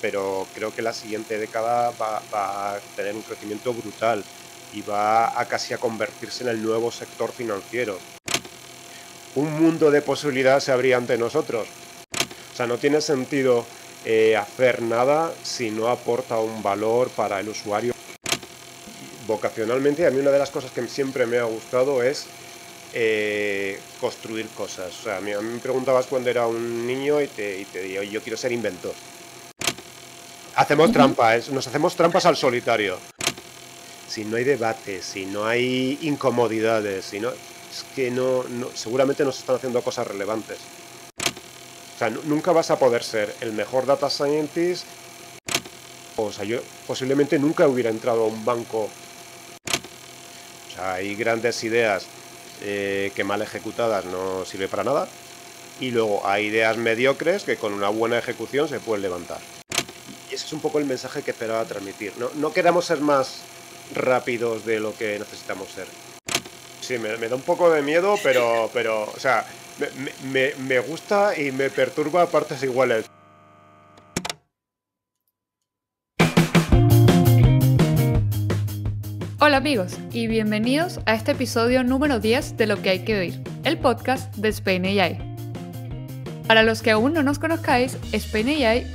pero creo que la siguiente década va, a tener un crecimiento brutal y va a casi a convertirse en el nuevo sector financiero. Un mundo de posibilidades se abría ante nosotros. O sea, no tiene sentido eh, hacer nada si no aporta un valor para el usuario. Vocacionalmente, a mí una de las cosas que siempre me ha gustado es eh, construir cosas. O sea, a mí, me preguntabas cuando era un niño y te, y te yo quiero ser inventor. Hacemos trampas, nos hacemos trampas al solitario. Si no hay debate, si no hay incomodidades, si no... Es que no, no seguramente nos están haciendo cosas relevantes. O sea, nunca vas a poder ser el mejor data scientist. O sea, yo posiblemente nunca hubiera entrado a un banco. O sea, hay grandes ideas eh, que mal ejecutadas no sirve para nada. Y luego hay ideas mediocres que con una buena ejecución se pueden levantar ese es un poco el mensaje que esperaba transmitir. No, queremos queramos ser más rápidos de lo que necesitamos ser. Sí, me, da un poco de miedo, pero, pero o sea, me, gusta y me perturba partes iguales. Hola amigos y bienvenidos a este episodio número 10 de Lo que hay que oír, el podcast de Spain AI. Para los que aún no nos conozcáis, Spain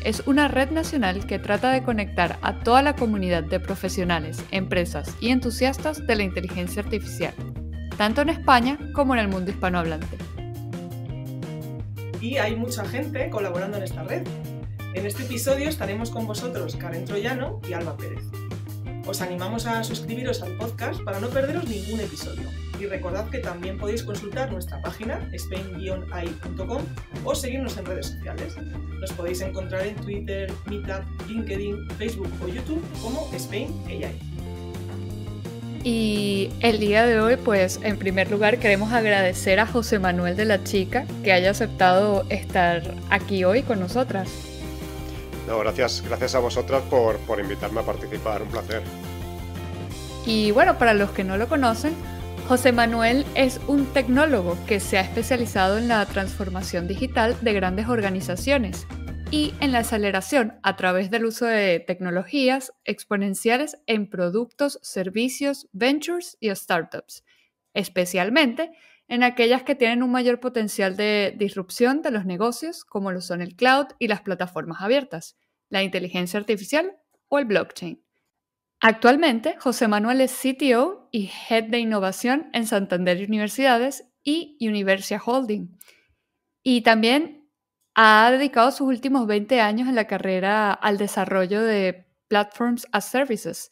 es una red nacional que trata de conectar a toda la comunidad de profesionales, empresas y entusiastas de la inteligencia artificial, tanto en España como en el mundo hispanohablante. Y hay mucha gente colaborando en esta red. En este episodio estaremos con vosotros Karen Troyano y Alba Pérez. Os animamos a suscribiros al podcast para no perderos ningún episodio. Y recordad que también podéis consultar nuestra página spain-ai.com o seguirnos en redes sociales. Nos podéis encontrar en Twitter, Meetup, LinkedIn, Facebook o YouTube como SpainAI. Y el día de hoy, pues en primer lugar queremos agradecer a José Manuel de la Chica que haya aceptado estar aquí hoy con nosotras. No, gracias, a vosotras por, por invitarme a participar, un placer. Y bueno, para los que no lo conocen, José Manuel es un tecnólogo que se ha especializado en la transformación digital de grandes organizaciones y en la aceleración a través del uso de tecnologías exponenciales en productos, servicios, ventures y startups, especialmente en aquellas que tienen un mayor potencial de disrupción de los negocios, como lo son el cloud y las plataformas abiertas, la inteligencia artificial o el blockchain. Actualmente, José Manuel es CTO y Head de Innovación en Santander Universidades y Universia Holding. Y también ha dedicado sus últimos 20 años en la carrera al desarrollo de Platforms as Services,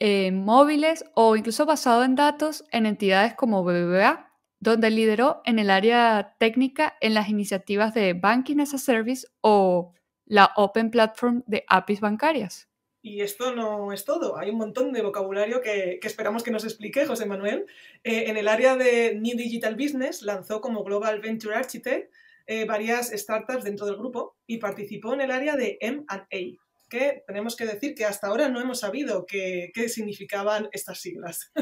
eh, móviles o incluso basado en datos en entidades como BBVA, donde lideró en el área técnica en las iniciativas de Banking as a Service o la Open Platform de APIs bancarias. Y esto no es todo. Hay un montón de vocabulario que, esperamos que nos explique José Manuel. Eh, en el área de New Digital Business lanzó como Global Venture Architect eh, varias startups dentro del grupo y participó en el área de MA, que tenemos que decir que hasta ahora no hemos sabido qué significaban estas siglas.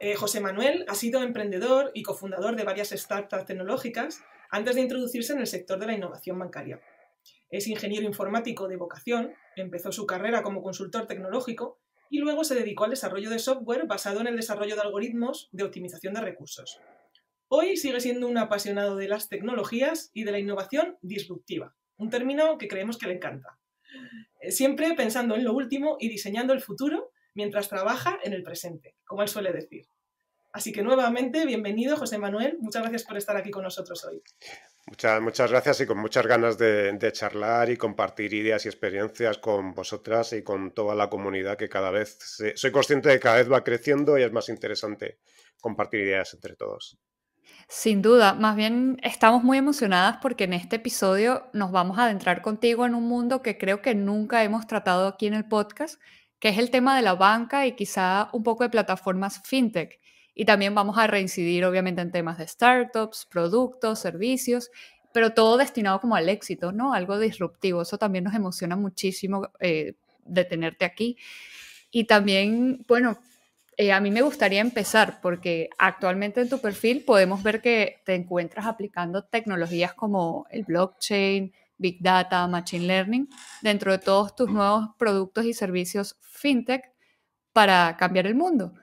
Eh, José Manuel ha sido emprendedor y cofundador de varias startups tecnológicas antes de introducirse en el sector de la innovación bancaria. Es ingeniero informático de vocación, empezó su carrera como consultor tecnológico y luego se dedicó al desarrollo de software basado en el desarrollo de algoritmos de optimización de recursos. Hoy sigue siendo un apasionado de las tecnologías y de la innovación disruptiva, un término que creemos que le encanta. Eh, siempre pensando en lo último y diseñando el futuro mientras trabaja en el presente, como él suele decir. Así que nuevamente, bienvenido José Manuel, muchas gracias por estar aquí con nosotros hoy. Muchas, muchas gracias y con muchas ganas de, charlar y compartir ideas y experiencias con vosotras y con toda la comunidad que cada vez, soy consciente de que cada vez va creciendo y es más interesante compartir ideas entre todos. Sin duda, más bien estamos muy emocionadas porque en este episodio nos vamos a adentrar contigo en un mundo que creo que nunca hemos tratado aquí en el podcast, que es el tema de la banca y quizá un poco de plataformas fintech. Y también vamos a reincidir obviamente en temas de startups, productos, servicios, pero todo destinado como al éxito, ¿no? Algo disruptivo. Eso también nos emociona muchísimo eh, de tenerte aquí. Y también, bueno, eh, a mí me gustaría empezar porque actualmente en tu perfil podemos ver que te encuentras aplicando tecnologías como el blockchain, Big Data, Machine Learning, dentro de todos tus nuevos productos y servicios fintech para cambiar el mundo.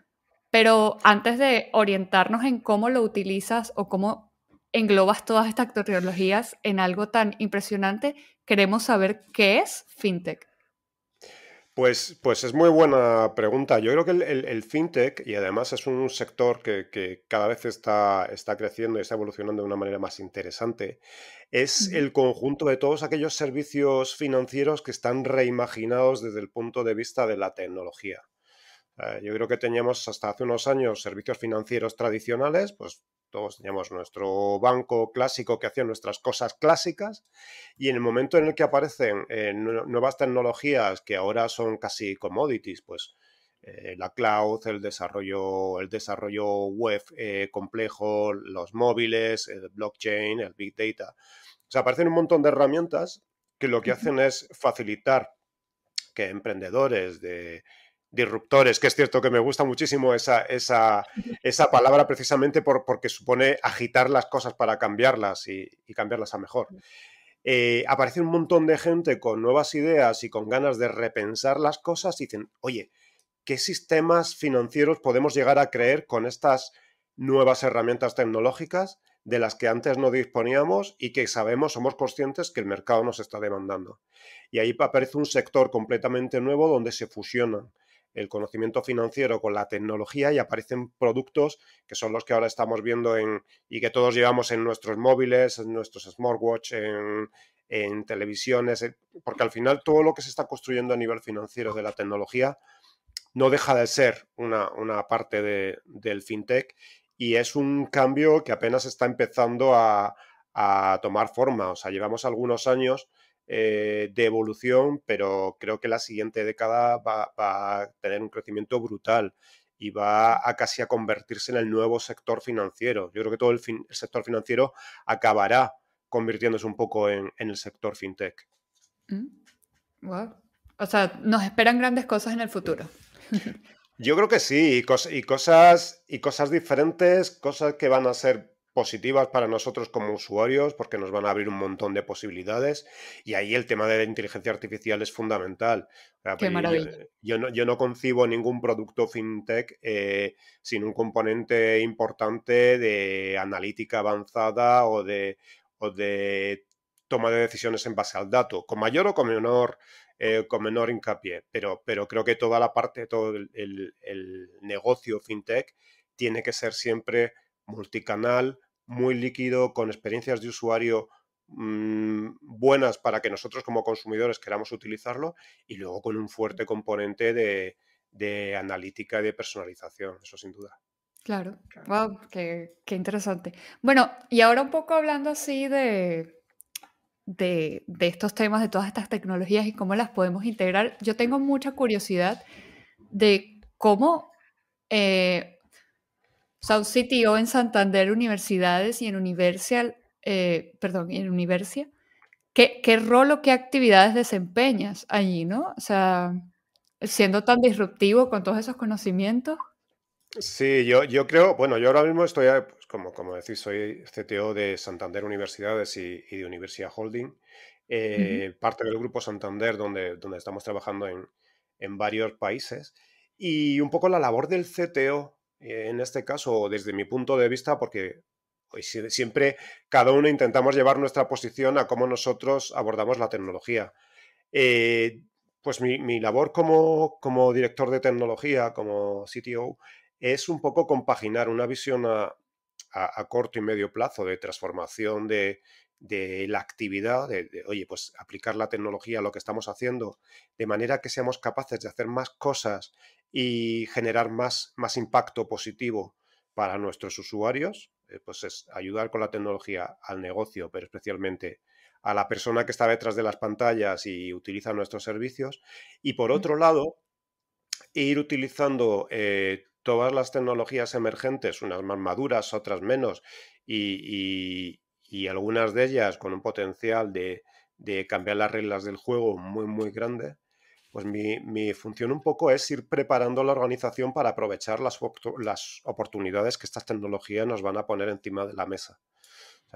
Pero antes de orientarnos en cómo lo utilizas o cómo englobas todas estas tecnologías en algo tan impresionante, queremos saber qué es fintech. Pues, pues es muy buena pregunta. Yo creo que el, fintech, y además es un sector que, cada vez está, está, creciendo y está evolucionando de una manera más interesante, es el conjunto de todos aquellos servicios financieros que están reimaginados desde el punto de vista de la tecnología. Eh, yo creo que teníamos hasta hace unos años servicios financieros tradicionales, pues todos teníamos nuestro banco clásico que hacía nuestras cosas clásicas y en el momento en el que aparecen eh, nuevas tecnologías que ahora son casi commodities, pues eh, la cloud, el desarrollo, el desarrollo web eh, complejo, los móviles, el blockchain, el big data. se aparecen un montón de herramientas que lo que hacen es facilitar que emprendedores de disruptores, que es cierto que me gusta muchísimo esa, palabra precisamente porque supone agitar las cosas para cambiarlas y, cambiarlas a mejor. Eh, aparece un montón de gente con nuevas ideas y con ganas de repensar las cosas y dicen, oye, ¿qué sistemas financieros podemos llegar a creer con estas nuevas herramientas tecnológicas de las que antes no disponíamos y que sabemos, somos conscientes que el mercado nos está demandando? Y ahí aparece un sector completamente nuevo donde se fusionan el conocimiento financiero con la tecnología y aparecen productos que son los que ahora estamos viendo en, y que todos llevamos en nuestros móviles, en nuestros smartwatch, en, en televisiones, eh, porque al final todo lo que se está construyendo a nivel financiero de la tecnología no deja de ser una, parte de, del fintech y es un cambio que apenas está empezando a, a tomar forma. O sea, llevamos algunos años eh, de evolución, pero creo que la siguiente década va, a tener un crecimiento brutal y va a casi a convertirse en el nuevo sector financiero. Yo creo que todo el, sector financiero acabará convirtiéndose un poco en, el sector fintech. Mm. O sea, nos esperan grandes cosas en el futuro. Yo creo que sí, y, cosas, y cosas diferentes, cosas que van a ser positivas para nosotros como usuarios porque nos van a abrir un montón de posibilidades y ahí el tema de la inteligencia artificial es fundamental. Yo, no, concibo ningún producto fintech eh, sin un componente importante de analítica avanzada o de, o de toma de decisiones en base al dato, con mayor o con menor, eh, con menor hincapié, pero, pero creo que toda la parte, todo el negocio fintech tiene que ser siempre multicanal, muy líquido, con experiencias de usuario mm, buenas para que nosotros como consumidores queramos utilizarlo y luego con un fuerte componente de, analítica y de personalización, eso sin duda. Claro, wow, qué, interesante. Bueno, y ahora un poco hablando así de, de, estos temas, de todas estas tecnologías y cómo las podemos integrar, yo tengo mucha curiosidad de cómo eh, South City o en Santander Universidades y en Universal, eh, perdón, en Universia. ¿Qué, ¿Qué rol o qué actividades desempeñas allí, no? O sea, siendo tan disruptivo con todos esos conocimientos. Sí, yo, yo creo, bueno, yo ahora mismo estoy, pues, como, como decís, soy CTO de Santander Universidades y, de Universidad Holding, eh, parte del grupo Santander donde, donde estamos trabajando en, en, varios países. Y un poco la labor del CTO eh, en este caso, desde mi punto de vista, porque pues, siempre cada uno intentamos llevar nuestra posición a cómo nosotros abordamos la tecnología. Eh, pues mi, labor como, director de tecnología, como CTO, es un poco compaginar una visión a corto y medio plazo de transformación de de la actividad, de, oye, pues aplicar la tecnología a lo que estamos haciendo, de manera que seamos capaces de hacer más cosas y generar más, más impacto positivo para nuestros usuarios, eh, pues es ayudar con la tecnología al negocio, pero especialmente a la persona que está detrás de las pantallas y utiliza nuestros servicios. Y por otro lado, ir utilizando eh, todas las tecnologías emergentes, unas más maduras, otras menos, y y algunas de ellas con un potencial de, cambiar las reglas del juego muy, muy grande, pues mi, función un poco es ir preparando la organización para aprovechar las, las oportunidades que estas tecnologías nos van a poner encima de la mesa.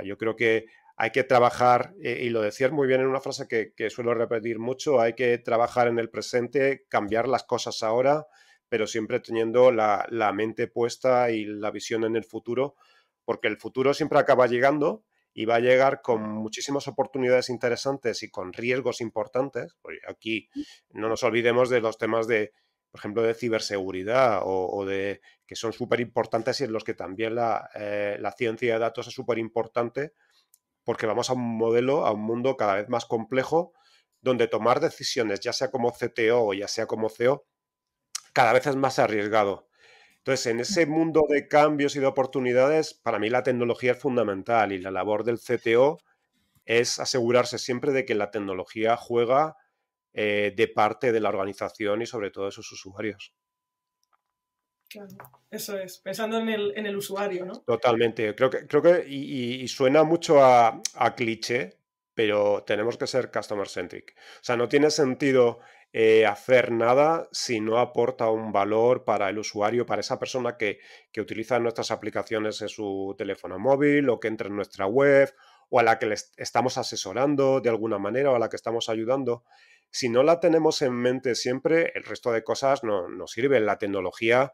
yo creo que hay que trabajar, eh, y lo decías muy bien en una frase que, suelo repetir mucho, hay que trabajar en el presente, cambiar las cosas ahora, pero siempre teniendo la, la mente puesta y la visión en el futuro, porque el futuro siempre acaba llegando, y va a llegar con muchísimas oportunidades interesantes y con riesgos importantes. aquí no nos olvidemos de los temas de, por ejemplo, de ciberseguridad o, de que son súper importantes y en los que también la, eh, la ciencia de datos es súper importante porque vamos a un modelo, a un mundo cada vez más complejo donde tomar decisiones, ya sea como CTO o ya sea como CEO, cada vez es más arriesgado entonces, en ese mundo de cambios y de oportunidades, para mí la tecnología es fundamental y la labor del CTO es asegurarse siempre de que la tecnología juega eh, de parte de la organización y sobre todo de sus usuarios. Claro, eso es, pensando en el, usuario, ¿no? Totalmente, creo que, creo que y, suena mucho a, a cliché, pero tenemos que ser customer centric. O sea, no tiene sentido eh, hacer nada si no aporta un valor para el usuario, para esa persona que, utiliza nuestras aplicaciones en su teléfono móvil o que entra en nuestra web o a la que le estamos asesorando de alguna manera o a la que estamos ayudando. Si no la tenemos en mente siempre, el resto de cosas no nos sirven. La tecnología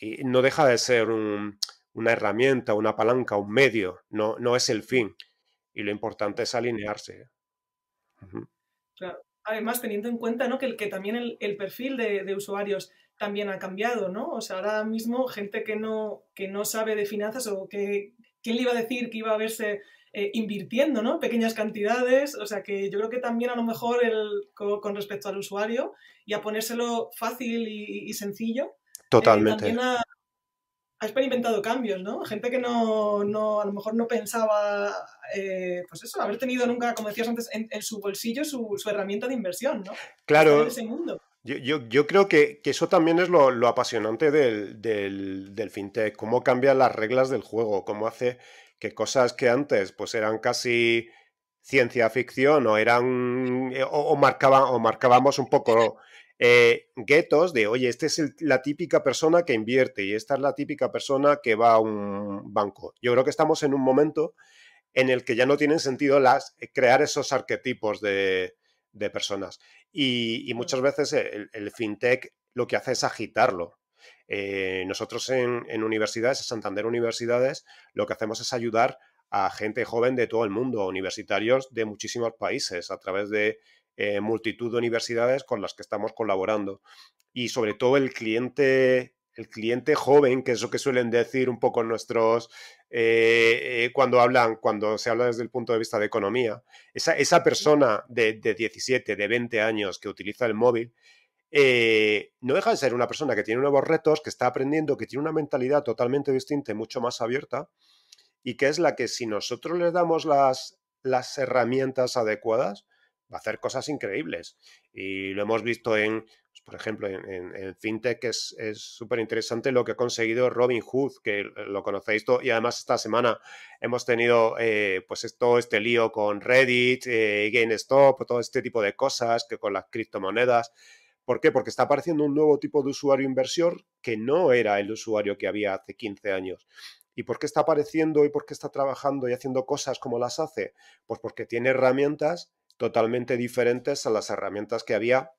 eh, no deja de ser una herramienta, una palanca, un medio, no, no es el fin. Y lo importante es alinearse. ¿eh? Claro además teniendo en cuenta ¿no? que, que también el, perfil de, usuarios también ha cambiado, ¿no? O sea, ahora mismo gente que no, que no sabe de finanzas o que quién le iba a decir que iba a verse eh, invirtiendo, ¿no? Pequeñas cantidades, o sea que yo creo que también a lo mejor el, con, respecto al usuario y a ponérselo fácil y, sencillo, eh, Totalmente ha experimentado cambios, ¿no? Gente que no, no a lo mejor no pensaba, eh, pues eso, haber tenido nunca, como decías antes, en, su bolsillo su, herramienta de inversión, ¿no? Claro. Yo, yo, yo, creo que, eso también es lo, apasionante del, del, fintech, cómo cambian las reglas del juego, cómo hace que cosas que antes pues eran casi ciencia ficción o eran eh, o, marcaban, o marcábamos un poco eh, guetos de, oye, esta es la típica persona que invierte y esta es la típica persona que va a un banco. Yo creo que estamos en un momento en el que ya no tienen sentido las, eh, crear esos arquetipos de, personas. Y, muchas veces el, fintech lo que hace es agitarlo. Eh, nosotros en, universidades, en Santander Universidades, lo que hacemos es ayudar a gente joven de todo el mundo, universitarios de muchísimos países, a través de eh, multitud de universidades con las que estamos colaborando. Y sobre todo el cliente, el cliente joven, que es lo que suelen decir un poco nuestros eh, eh, cuando hablan, cuando se habla desde el punto de vista de economía, esa, persona de, de 17, de 20 años que utiliza el móvil, no deja de ser una persona que tiene nuevos retos, que está aprendiendo, que tiene una mentalidad totalmente distinta y mucho más abierta, y que es la que si nosotros le damos las herramientas adecuadas, va a hacer cosas increíbles. Y lo hemos visto en, pues, por ejemplo, en, FinTech que FinTech, es súper interesante lo que ha conseguido Robin Hood, que lo conocéis todo. Y además esta semana hemos tenido eh, pues todo este lío con Reddit, eh, GameStop, todo este tipo de cosas, que con las criptomonedas. ¿Por qué? Porque está apareciendo un nuevo tipo de usuario inversor que no era el usuario que había hace 15 años. ¿Y por qué está apareciendo y por qué está trabajando y haciendo cosas como las hace? Pues porque tiene herramientas totalmente diferentes a las herramientas que había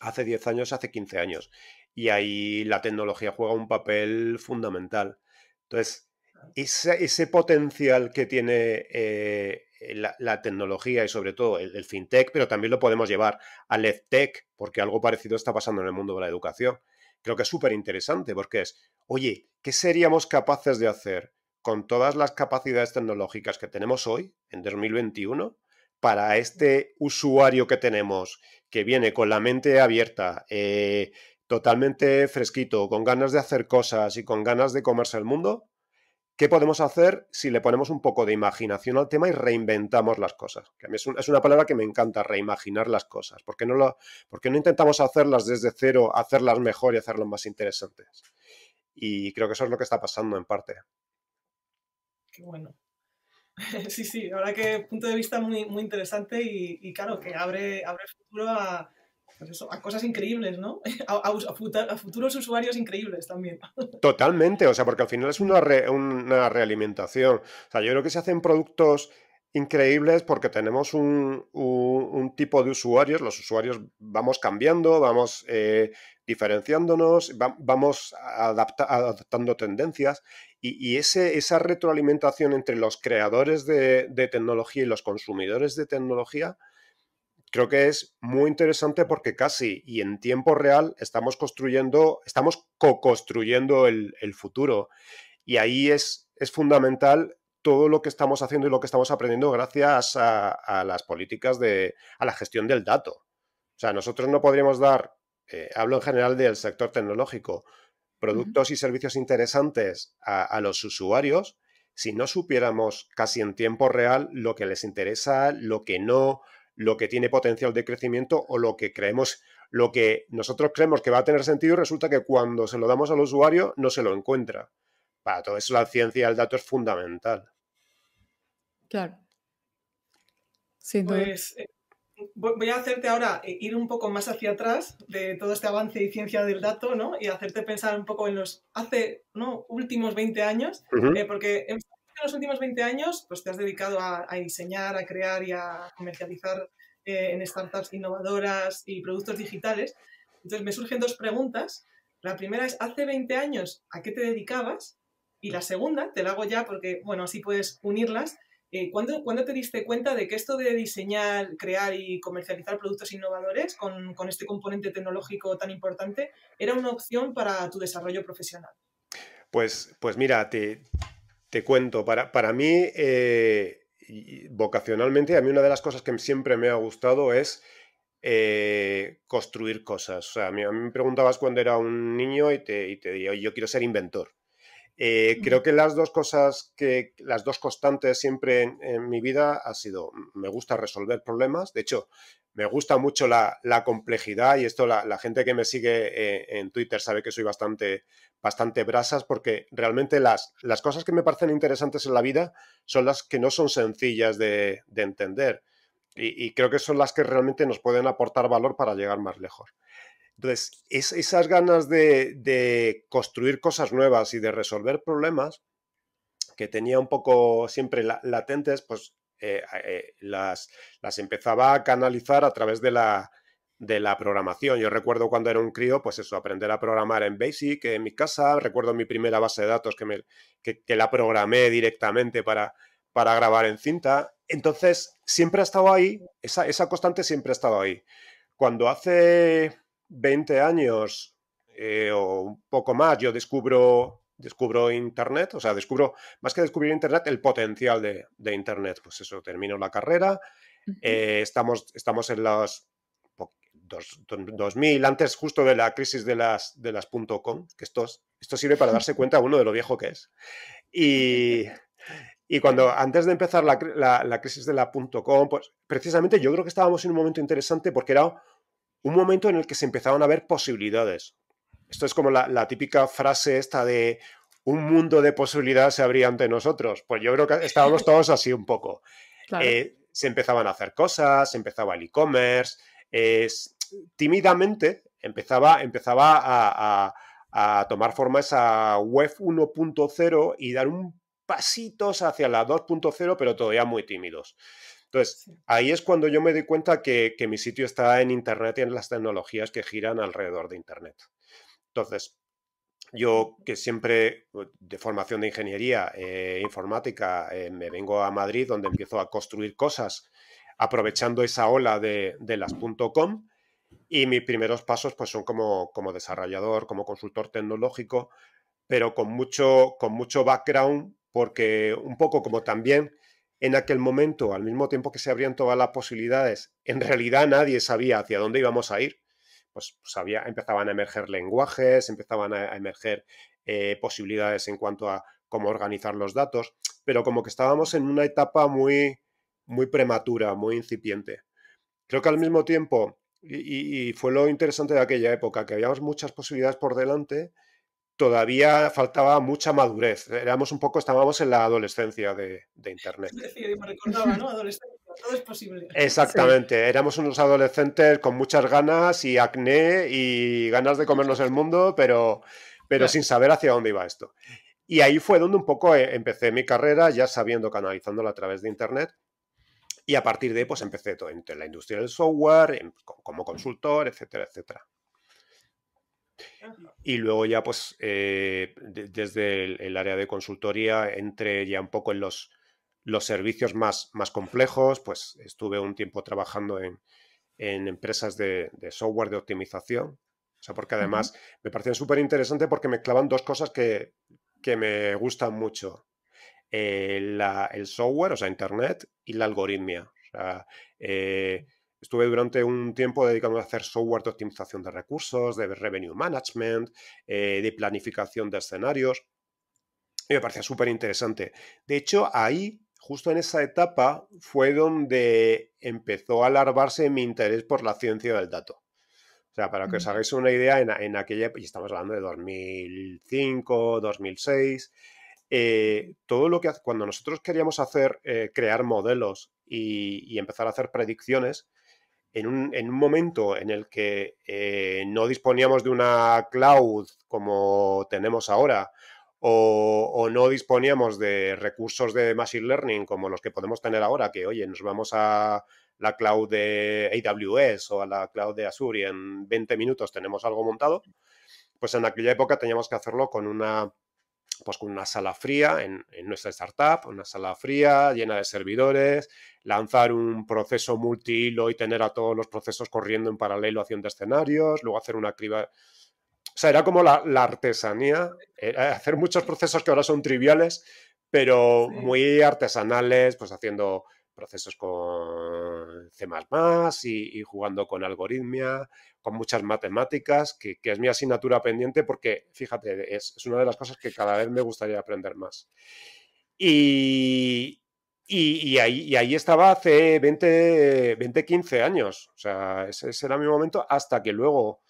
hace 10 años, hace 15 años. Y ahí la tecnología juega un papel fundamental. Entonces, ese, potencial que tiene eh, la, tecnología y sobre todo el, el, fintech, pero también lo podemos llevar al edtech, porque algo parecido está pasando en el mundo de la educación. Creo que es súper interesante porque es, oye, ¿qué seríamos capaces de hacer con todas las capacidades tecnológicas que tenemos hoy, en 2021, para este usuario que tenemos, que viene con la mente abierta, eh, totalmente fresquito, con ganas de hacer cosas y con ganas de comerse el mundo, ¿qué podemos hacer si le ponemos un poco de imaginación al tema y reinventamos las cosas? Que es, una palabra que me encanta, reimaginar las cosas. porque no ¿Por qué no intentamos hacerlas desde cero, hacerlas mejor y hacerlas más interesantes? Y creo que eso es lo que está pasando en parte. Qué bueno. Sí, sí, la verdad que punto de vista muy, muy interesante y, claro, que abre, abre futuro pues a, cosas increíbles, ¿no? A, futuros usuarios increíbles también. Totalmente, o sea, porque al final es una, una realimentación. O sea, yo creo que se hacen productos increíbles porque tenemos un, tipo de usuarios, los usuarios vamos cambiando, vamos eh, diferenciándonos, vamos adaptando tendencias y, ese, esa retroalimentación entre los creadores de, tecnología y los consumidores de tecnología creo que es muy interesante porque casi y en tiempo real estamos construyendo, estamos co-construyendo el, futuro y ahí es, es fundamental todo lo que estamos haciendo y lo que estamos aprendiendo gracias a, las políticas de, a la gestión del dato. O sea, nosotros no podríamos dar, eh, hablo en general del sector tecnológico, productos y servicios interesantes a, a los usuarios si no supiéramos casi en tiempo real lo que les interesa, lo que no, lo que tiene potencial de crecimiento o lo que creemos, lo que nosotros creemos que va a tener sentido y resulta que cuando se lo damos al usuario no se lo encuentra. Para todo eso la ciencia del dato es fundamental. Claro. Sí. Pues, eh, voy a hacerte ahora eh, ir un poco más hacia atrás de todo este avance y ciencia del dato, ¿no? Y hacerte pensar un poco en los hace, Últimos 20 años, eh, porque en los últimos 20 años pues te has dedicado a, diseñar, a crear y a comercializar en startups innovadoras y productos digitales. Entonces me surgen dos preguntas. La primera es, hace 20 años, ¿a qué te dedicabas? Y la segunda, te la hago ya porque, bueno, así puedes unirlas. Eh, ¿cuándo, te diste cuenta de que esto de diseñar, crear y comercializar productos innovadores con, este componente tecnológico tan importante era una opción para tu desarrollo profesional? Pues, pues mira, te, cuento, para, para mí, eh, vocacionalmente, a mí una de las cosas que siempre me ha gustado es eh, construir cosas. O sea, a mí, me preguntabas cuando era un niño y te, y yo quiero ser inventor. Eh, creo que las dos cosas que, las dos constantes siempre en, mi vida ha sido, mm, me gusta resolver problemas, de hecho, me gusta mucho la, complejidad y esto la, gente que me sigue eh, en Twitter sabe que soy bastante, bastante brasas porque realmente las, cosas que me parecen interesantes en la vida son las que no son sencillas de, entender y, creo que son las que realmente nos pueden aportar valor para llegar más lejos. Entonces, esas ganas de, construir cosas nuevas y de resolver problemas que tenía un poco siempre latentes, pues eh, eh, las, las empezaba a canalizar a través de la, programación. Yo recuerdo cuando era un crío, pues eso, aprender a programar en BASIC en mi casa. Recuerdo mi primera base de datos que, me, la programé directamente para, para grabar en cinta. Entonces, siempre ha estado ahí, esa, esa constante siempre ha estado ahí. Cuando hace 20 años eh, o un poco más, yo descubro, descubro Internet, o sea, descubro, más que descubrir Internet, el potencial de, Internet. Pues eso, termino la carrera, eh, estamos, estamos en los 2000, antes justo de la crisis de las, de las .com, que esto, esto sirve para darse cuenta uno de lo viejo que es. Y, cuando antes de empezar la, crisis de la .com, pues precisamente yo creo que estábamos en un momento interesante porque era un momento en el que se empezaban a ver posibilidades. Esto es como la, típica frase esta de un mundo de posibilidades se abría ante nosotros. Pues yo creo que estábamos todos así un poco. Eh, se empezaban a hacer cosas, se empezaba el e-commerce, tímidamente empezaba, empezaba a, tomar forma esa web 1.0 y dar un pasitos hacia la 2.0, pero todavía muy tímidos. Entonces, ahí es cuando yo me doy cuenta que, mi sitio está en Internet y en las tecnologías que giran alrededor de Internet. Entonces, yo que siempre de formación de ingeniería e informática eh, me vengo a Madrid donde empiezo a construir cosas aprovechando esa ola de, de las y mis primeros pasos pues son como, como desarrollador, como consultor tecnológico, pero con mucho, con mucho background porque un poco como también en aquel momento, al mismo tiempo que se abrían todas las posibilidades, en realidad nadie sabía hacia dónde íbamos a ir. Pues, pues empezaban a emerger lenguajes, empezaban a, emerger eh, posibilidades en cuanto a cómo organizar los datos, pero como que estábamos en una etapa muy, muy prematura, muy incipiente. Creo que al mismo tiempo, y, y fue lo interesante de aquella época, que habíamos muchas posibilidades por delante, todavía faltaba mucha madurez. Éramos un poco, estábamos en la adolescencia de, de Internet. me recordaba, ¿no? Adolescencia, posible. Exactamente, éramos unos adolescentes con muchas ganas y acné y ganas de comernos el mundo, pero, pero sin saber hacia dónde iba esto. Y ahí fue donde un poco eh, empecé mi carrera, ya sabiendo, canalizándola a través de Internet. Y a partir de ahí, pues empecé todo en la industria del software, como consultor, etcétera, etcétera. Y luego ya, pues, eh, desde el, área de consultoría, entré ya un poco en los, los servicios más, más complejos, pues estuve un tiempo trabajando en, empresas de, software de optimización, o sea, porque además me pareció súper interesante porque me clavan dos cosas que, que me gustan mucho. Eh, el software, o sea, Internet y la algoritmia. O eh, Estuve durante un tiempo dedicado a hacer software de optimización de recursos, de revenue management, eh, de planificación de escenarios. Y me parecía súper interesante. De hecho, ahí, justo en esa etapa, fue donde empezó a larvarse mi interés por la ciencia del dato. O sea, para que os mm. hagáis una idea, en, aquella, y estamos hablando de 2005, 2006, eh, todo lo que cuando nosotros queríamos hacer, eh, crear modelos y, empezar a hacer predicciones, en un, momento en el que eh, no disponíamos de una cloud como tenemos ahora, o, o, no disponíamos de recursos de Machine Learning como los que podemos tener ahora, que oye, nos vamos a la cloud de AWS o a la cloud de Azure y en 20 minutos tenemos algo montado, pues en aquella época teníamos que hacerlo con una pues con una sala fría en, nuestra startup, una sala fría llena de servidores, lanzar un proceso multi-hilo y tener a todos los procesos corriendo en paralelo haciendo escenarios, luego hacer una criba... O sea, era como la, artesanía, hacer muchos procesos que ahora son triviales, pero muy artesanales, pues haciendo procesos con C y, y jugando con algoritmia, con muchas matemáticas, que, es mi asignatura pendiente porque, fíjate, es, una de las cosas que cada vez me gustaría aprender más. Y, y, ahí, estaba hace 20, 20, 15 años. O sea, ese, era mi momento hasta que luego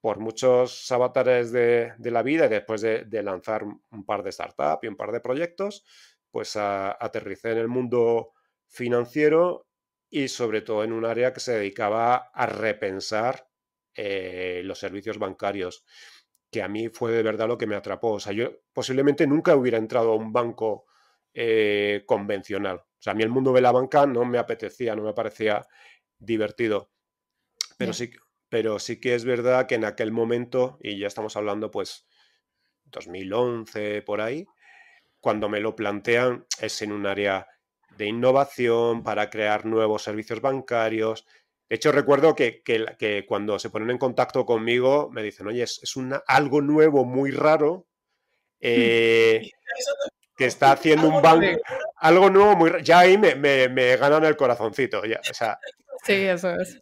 por muchos avatares de, la vida y después de, lanzar un par de startups y un par de proyectos, pues aterricé en el mundo financiero y sobre todo en un área que se dedicaba a repensar eh, los servicios bancarios, que a mí fue de verdad lo que me atrapó. O sea, yo posiblemente nunca hubiera entrado a un banco eh, convencional. O sea, a mí el mundo de la banca no me apetecía, no me parecía divertido. Pero sí, pero sí que es verdad que en aquel momento, y ya estamos hablando pues 2011 por ahí, cuando me lo plantean es en un área de innovación, para crear nuevos servicios bancarios. De hecho, recuerdo que, cuando se ponen en contacto conmigo me dicen, oye, es, algo nuevo, muy raro, eh, que está haciendo un banco, algo nuevo, muy ya ahí me, me, ganan el corazoncito. sí, eso es.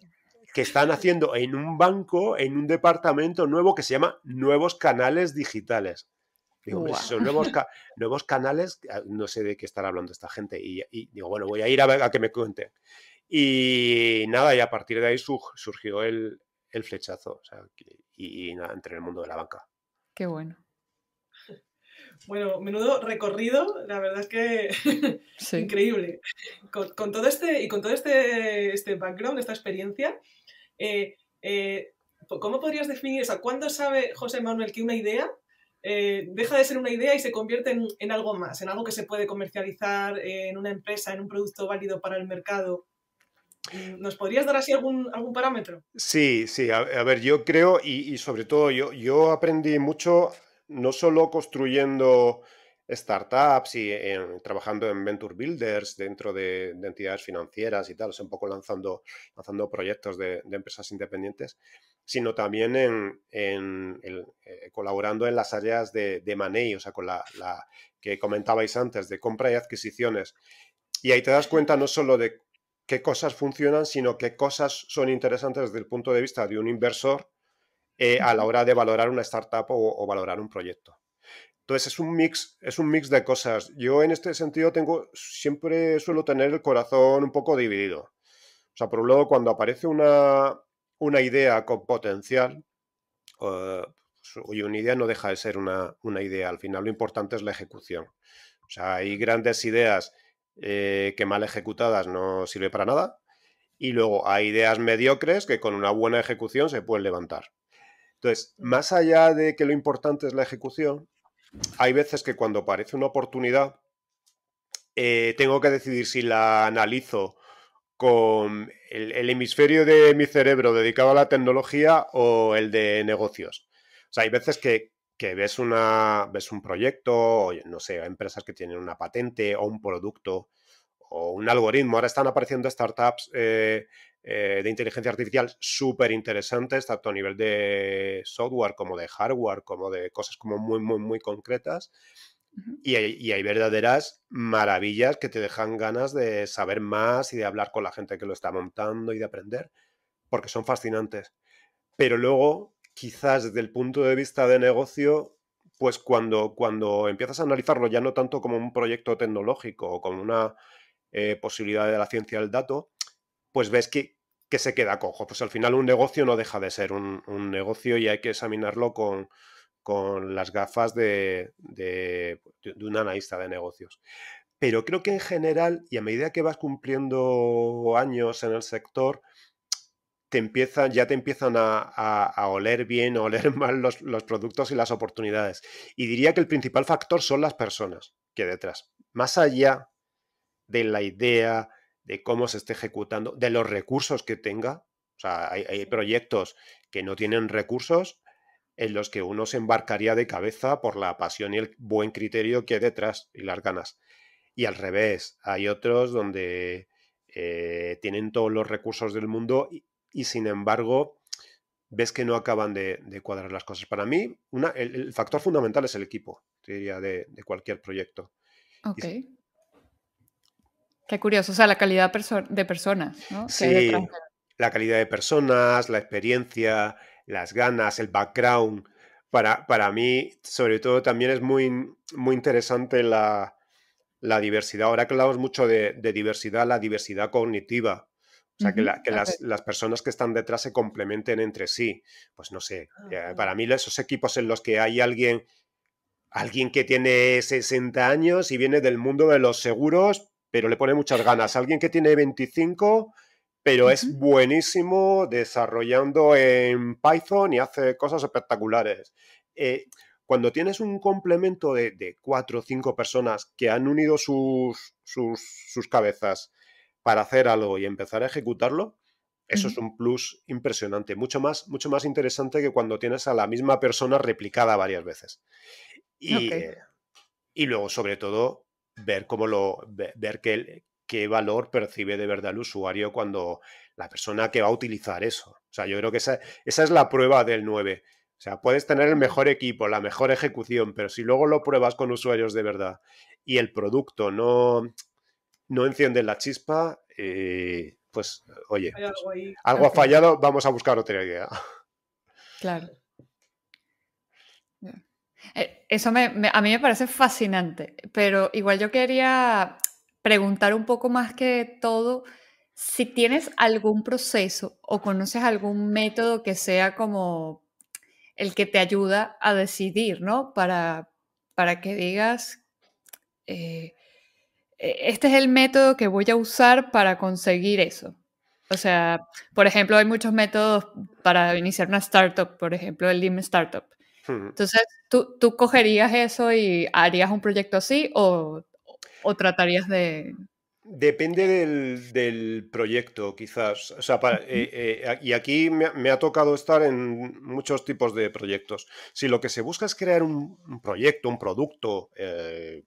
Que están haciendo en un banco, en un departamento nuevo que se llama Nuevos Canales Digitales son nuevos, nuevos canales, ah, no sé de qué estará hablando esta gente. Y, digo, bueno, voy a ir a, ver, a que me cuente Y nada, y a partir de ahí surgió el, flechazo. y, entré el mundo de la banca. Qué bueno. Bueno, menudo recorrido, la verdad es que increíble. Con, todo este y con todo este, este background, esta experiencia, eh, eh, ¿cómo podrías definir, o sea, cuándo sabe José Manuel que una idea eh, deja de ser una idea y se convierte en, algo más, en algo que se puede comercializar en una empresa, en un producto válido para el mercado. ¿Nos podrías dar así algún, parámetro? Sí, sí, a, ver, yo creo y, sobre todo yo, yo aprendí mucho no solo construyendo startups y eh, trabajando en venture builders dentro de, entidades financieras y tal, o sea, un poco lanzando, proyectos de empresas independientes, sino también en, eh, colaborando en las áreas de, de o sea, con la, que comentabais antes, de compra y adquisiciones. Y ahí te das cuenta no solo de qué cosas funcionan, sino qué cosas son interesantes desde el punto de vista de un inversor eh, a la hora de valorar una startup o, valorar un proyecto. Entonces es un mix, es un mix de cosas. Yo en este sentido tengo, siempre suelo tener el corazón un poco dividido. O sea, por un lado, cuando aparece una, una idea con potencial, eh, pues, oye, una idea no deja de ser una, idea, al final lo importante es la ejecución. O sea, hay grandes ideas eh, que mal ejecutadas no sirve para nada y luego hay ideas mediocres que con una buena ejecución se pueden levantar. Entonces, más allá de que lo importante es la ejecución, hay veces que cuando aparece una oportunidad, eh, tengo que decidir si la analizo con el, hemisferio de mi cerebro dedicado a la tecnología o el de negocios. O sea, hay veces que, ves, un proyecto, o, no sé, empresas que tienen una patente o un producto o un algoritmo. Ahora están apareciendo startups eh, eh, de inteligencia artificial súper interesantes, tanto a nivel de software como de hardware, como de cosas como muy, muy, muy concretas. Y hay, verdaderas maravillas que te dejan ganas de saber más y de hablar con la gente que lo está montando y de aprender, porque son fascinantes. Pero luego, quizás desde el punto de vista de negocio, pues cuando, cuando empiezas a analizarlo ya no tanto como un proyecto tecnológico o como una eh, posibilidad de la ciencia del dato, pues ves que, que se queda cojo. Pues al final un negocio no deja de ser un negocio y hay que examinarlo con, con las gafas de, de, un analista de negocios. Pero creo que en general, y a medida que vas cumpliendo años en el sector, te empiezan, ya te empiezan a, oler bien o oler mal los, productos y las oportunidades. Y diría que el principal factor son las personas que detrás. Más allá de la idea, de cómo se esté ejecutando, de los recursos que tenga. O sea, hay, hay proyectos que no tienen recursos en los que uno se embarcaría de cabeza por la pasión y el buen criterio que hay detrás y las ganas. Y al revés, hay otros donde eh, tienen todos los recursos del mundo y, sin embargo ves que no acaban de, cuadrar las cosas. Para mí, el, factor fundamental es el equipo, diría, de, cualquier proyecto. Ok. Qué curioso, o sea, la calidad de personas, ¿no? Sí, la calidad de personas, la experiencia, las ganas, el background. Para, para mí, sobre todo, también es muy, muy interesante la, la diversidad. Ahora que hablamos mucho de, diversidad, la diversidad cognitiva. O sea, que, las, personas que están detrás se complementen entre sí. Pues no sé, eh, ah, para mí esos equipos en los que hay alguien, alguien que tiene 60 años y viene del mundo de los seguros, pero le pone muchas ganas. Alguien que tiene 25 pero es buenísimo desarrollando en Python y hace cosas espectaculares. Eh, cuando tienes un complemento de, cuatro o cinco personas que han unido sus, sus, cabezas para hacer algo y empezar a ejecutarlo, eso es un plus impresionante, mucho más, mucho más interesante que cuando tienes a la misma persona replicada varias veces. Y, eh, luego, sobre todo, ver cómo lo ver que, qué valor percibe de verdad el usuario cuando la persona que va a utilizar eso. O sea, yo creo que esa, es la prueba del 9. O sea, puedes tener el mejor equipo, la mejor ejecución, pero si luego lo pruebas con usuarios de verdad y el producto no, no enciende la chispa, eh, pues oye, algo, ha fallado, vamos a buscar otra idea. Claro. Eh, eso a mí me parece fascinante, pero igual yo quería preguntar un poco más que todo, si tienes algún proceso o conoces algún método que sea como el que te ayuda a decidir, ¿no? Para, para que digas, eh, e, este es el método que voy a usar para conseguir eso. O sea, por ejemplo, hay muchos métodos para iniciar una startup, por ejemplo, el Lean Startup. Entonces, ¿tú, ¿tú cogerías eso y harías un proyecto así o o tratarías de, Depende del, proyecto, quizás. O sea, eh, eh, y aquí me, ha tocado estar en muchos tipos de proyectos. Si lo que se busca es crear un, proyecto, un producto, eh,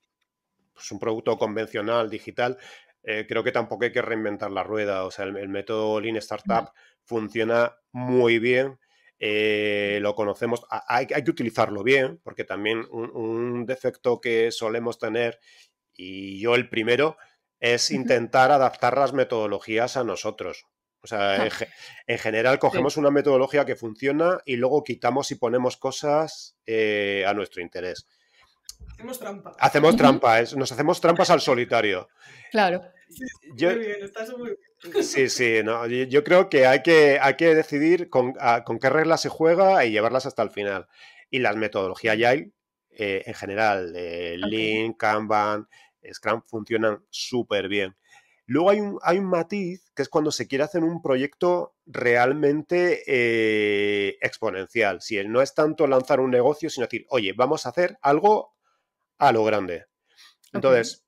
pues un producto convencional, digital, creo que tampoco hay que reinventar la rueda. O sea, el, método Lean Startup funciona muy bien. lo conocemos, hay, que utilizarlo bien, porque también un defecto que solemos tener y yo el primero, es intentar adaptar las metodologías a nosotros. O sea, en, general cogemos una metodología que funciona y luego quitamos y ponemos cosas eh, a nuestro interés. Hacemos trampa. Hacemos trampa, nos hacemos trampas al solitario. Claro. Sí, yo, Sí, sí, no, yo, creo que hay que, hay que decidir con, qué reglas se juega y llevarlas hasta el final. Y las metodologías ya hay eh, en general, de eh, Lean, Kanban, Scrum funcionan súper bien. Luego hay un, hay matiz que es cuando se quiere hacer un proyecto realmente eh, exponencial. Si no es tanto lanzar un negocio, sino decir, oye, vamos a hacer algo a lo grande. Entonces,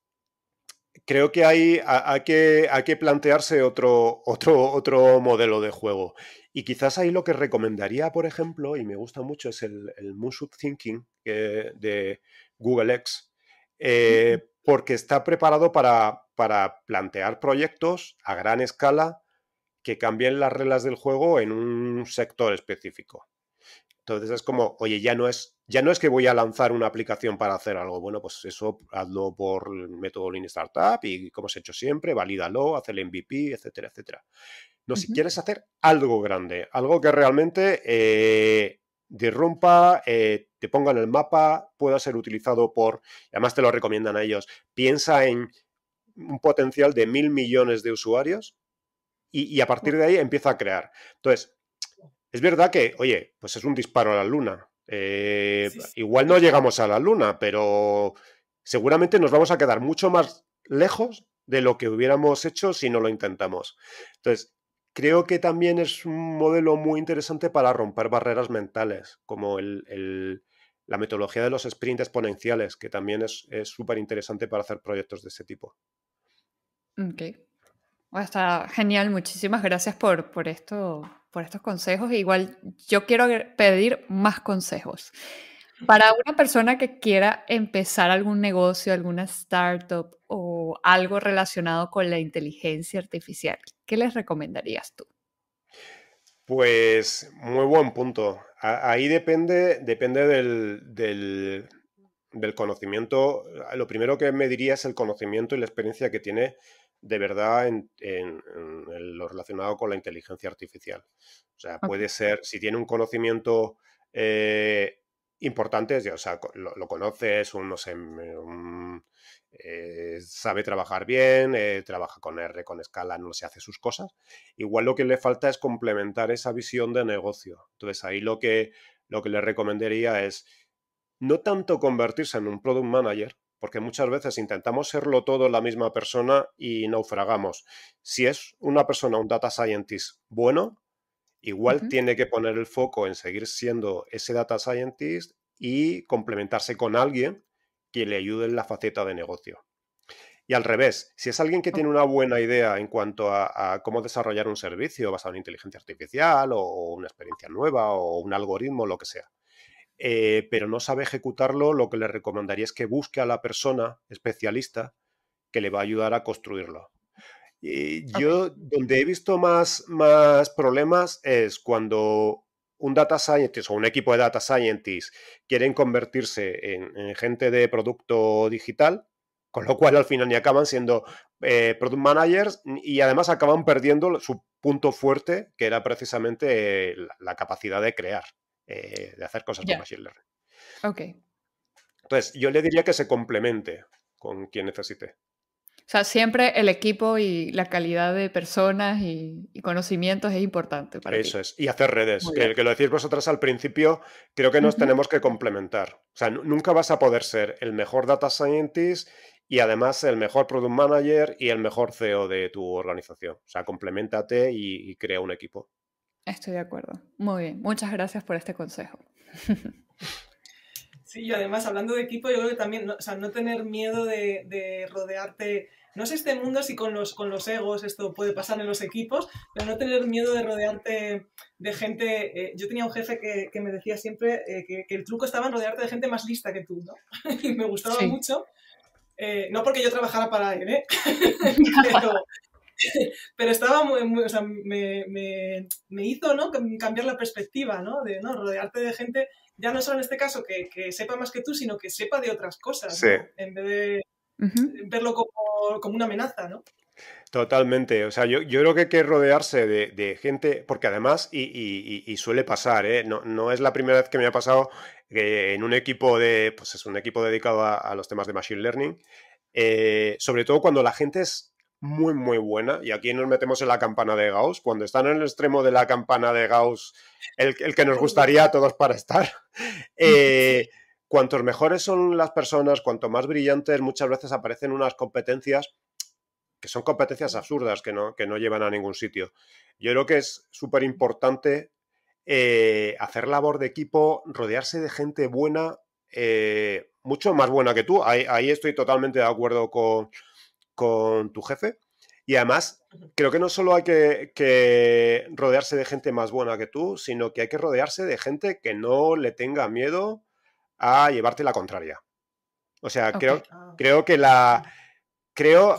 creo que hay, hay, que que plantearse otro, otro, otro modelo de juego. Y quizás ahí lo que recomendaría, por ejemplo, y me gusta mucho, es el, el Thinking de Google X porque está preparado para, plantear proyectos a gran escala que cambien las reglas del juego en un sector específico. Entonces es como, oye, ya no es, ya no es que voy a lanzar una aplicación para hacer algo. Bueno, pues eso hazlo por el método Lean Startup y como se ha hecho siempre, valídalo, haz el MVP, etcétera, etcétera. No, si quieres hacer algo grande, algo que realmente eh, Disrumpa, eh, te ponga en el mapa, pueda ser utilizado por, además te lo recomiendan a ellos, piensa en un potencial de mil millones de usuarios y, a partir de ahí empieza a crear. Entonces, es verdad que, oye, pues es un disparo a la luna. Eh, igual no llegamos a la luna, pero seguramente nos vamos a quedar mucho más lejos de lo que hubiéramos hecho si no lo intentamos. Entonces, Creo que también es un modelo muy interesante para romper barreras mentales, como la metodología de los sprints exponenciales, que también es súper interesante para hacer proyectos de ese tipo. Ok. Bueno, está genial, muchísimas gracias por estos consejos. Igual yo quiero pedir más consejos. Para una persona que quiera empezar algún negocio, alguna startup o algo relacionado con la inteligencia artificial, ¿Qué les recomendarías tú? Pues muy buen punto. ahí depende, depende del, conocimiento. Lo primero que me diría es el conocimiento y la experiencia que tiene de verdad en, lo relacionado con la inteligencia artificial. O sea, puede ser, si tiene un conocimiento eh, importantes, ya, o sea, lo, conoces, uno eh, sabe trabajar bien, eh, trabaja con R, con escala, no se hace sus cosas. Igual lo que le falta es complementar esa visión de negocio. Entonces ahí lo que, lo que le recomendaría es no tanto convertirse en un product manager, porque muchas veces intentamos serlo todo la misma persona y naufragamos. Si es una persona, un data scientist bueno, igual tiene que poner el foco en seguir siendo ese data scientist y complementarse con alguien que le ayude en la faceta de negocio. Y al revés, si es alguien que tiene una buena idea en cuanto a, cómo desarrollar un servicio basado en inteligencia artificial o, una experiencia nueva o un algoritmo, lo que sea, eh, pero no sabe ejecutarlo, lo que le recomendaría es que busque a la persona especialista que le va a ayudar a construirlo. Eh, yo donde he visto más, problemas es cuando un data scientist o un equipo de data scientists quieren convertirse en, gente de producto digital, con lo cual al final ni acaban siendo eh, product managers y además acaban perdiendo su punto fuerte, que era precisamente la, capacidad de crear, eh, de hacer cosas con Machine Learning. Ok. Entonces, yo le diría que se complemente con quien necesite. O sea, siempre el equipo y la calidad de personas y, conocimientos es importante para Eso es. Y hacer redes, que, lo decís vosotras al principio, creo que nos tenemos que complementar. O sea, nunca vas a poder ser el mejor data scientist y además el mejor product manager y el mejor CEO de tu organización. O sea, complementate y crea un equipo. Estoy de acuerdo. Muy bien. Muchas gracias por este consejo. y además hablando de equipo, yo creo que también, o sea, no tener miedo de, rodearte no sé este mundo si con los, con los egos esto puede pasar en los equipos, pero no tener miedo de rodearte de gente. Eh, yo tenía un jefe que, me decía siempre eh, que, el truco estaba en rodearte de gente más lista que tú, ¿no? y me gustaba mucho. Eh, no porque yo trabajara para él, ¿eh? pero, estaba muy, o sea, me, hizo ¿no? cambiar la perspectiva, ¿no? De ¿no? rodearte de gente ya no solo en este caso que, sepa más que tú, sino que sepa de otras cosas, ¿no? en vez de verlo como, una amenaza, ¿no? Totalmente, o sea, yo, creo que hay que rodearse de, gente, porque además, y, suele pasar, ¿eh? no, es la primera vez que me ha pasado que en un equipo de, pues es un equipo dedicado a, los temas de Machine Learning, eh, sobre todo cuando la gente es muy, muy buena. Y aquí nos metemos en la campana de Gauss. Cuando están en el extremo de la campana de Gauss, el, que nos gustaría a todos para estar, eh, cuantos mejores son las personas, cuanto más brillantes, muchas veces aparecen unas competencias que son competencias absurdas que no, llevan a ningún sitio. Yo creo que es súper importante eh, hacer labor de equipo, rodearse de gente buena, eh, mucho más buena que tú. ahí estoy totalmente de acuerdo con, con tu jefe. Y además, creo que no solo hay que, rodearse de gente más buena que tú, sino que hay que rodearse de gente que no le tenga miedo a llevarte la contraria. O sea, creo, ah, creo que la. Creo.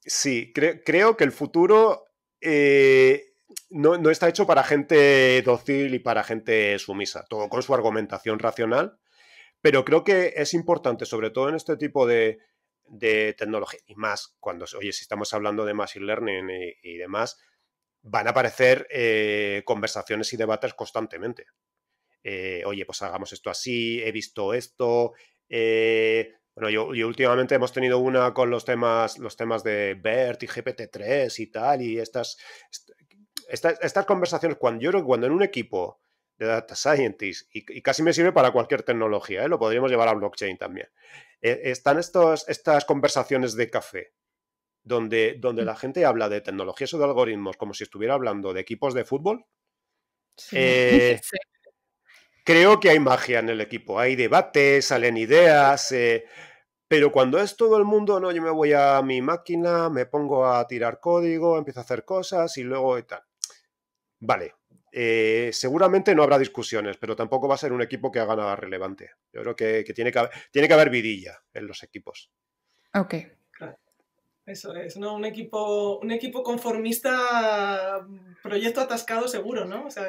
Sí, creo que el futuro eh, no, no, está hecho para gente dócil y para gente sumisa, todo con su argumentación racional. Pero creo que es importante, sobre todo en este tipo de, de tecnología y más, cuando, oye, si estamos hablando de machine learning y, demás, van a aparecer eh, conversaciones y debates constantemente. Eh, oye, pues hagamos esto así, he visto esto. Eh, bueno, yo, últimamente hemos tenido una con los temas, los temas de BERT y GPT-3 y tal, y estas, estas, conversaciones, cuando yo cuando en un equipo de data scientists y, y casi me sirve para cualquier tecnología, lo podríamos llevar a blockchain también. E, están estas conversaciones de café donde, donde mm. la gente habla de tecnologías o de algoritmos como si estuviera hablando de equipos de fútbol. Eh, creo que hay magia en el equipo, hay debates, salen ideas, eh, pero cuando es todo el mundo, no, yo me voy a mi máquina, me pongo a tirar código, empiezo a hacer cosas y luego y tal. Vale, eh, seguramente no habrá discusiones, pero tampoco va a ser un equipo que haga nada relevante. Yo creo que, tiene, que haber, tiene que haber vidilla en los equipos. Ok. Eso es, ¿no? Un equipo, un equipo conformista, proyecto atascado seguro, ¿no? O sea,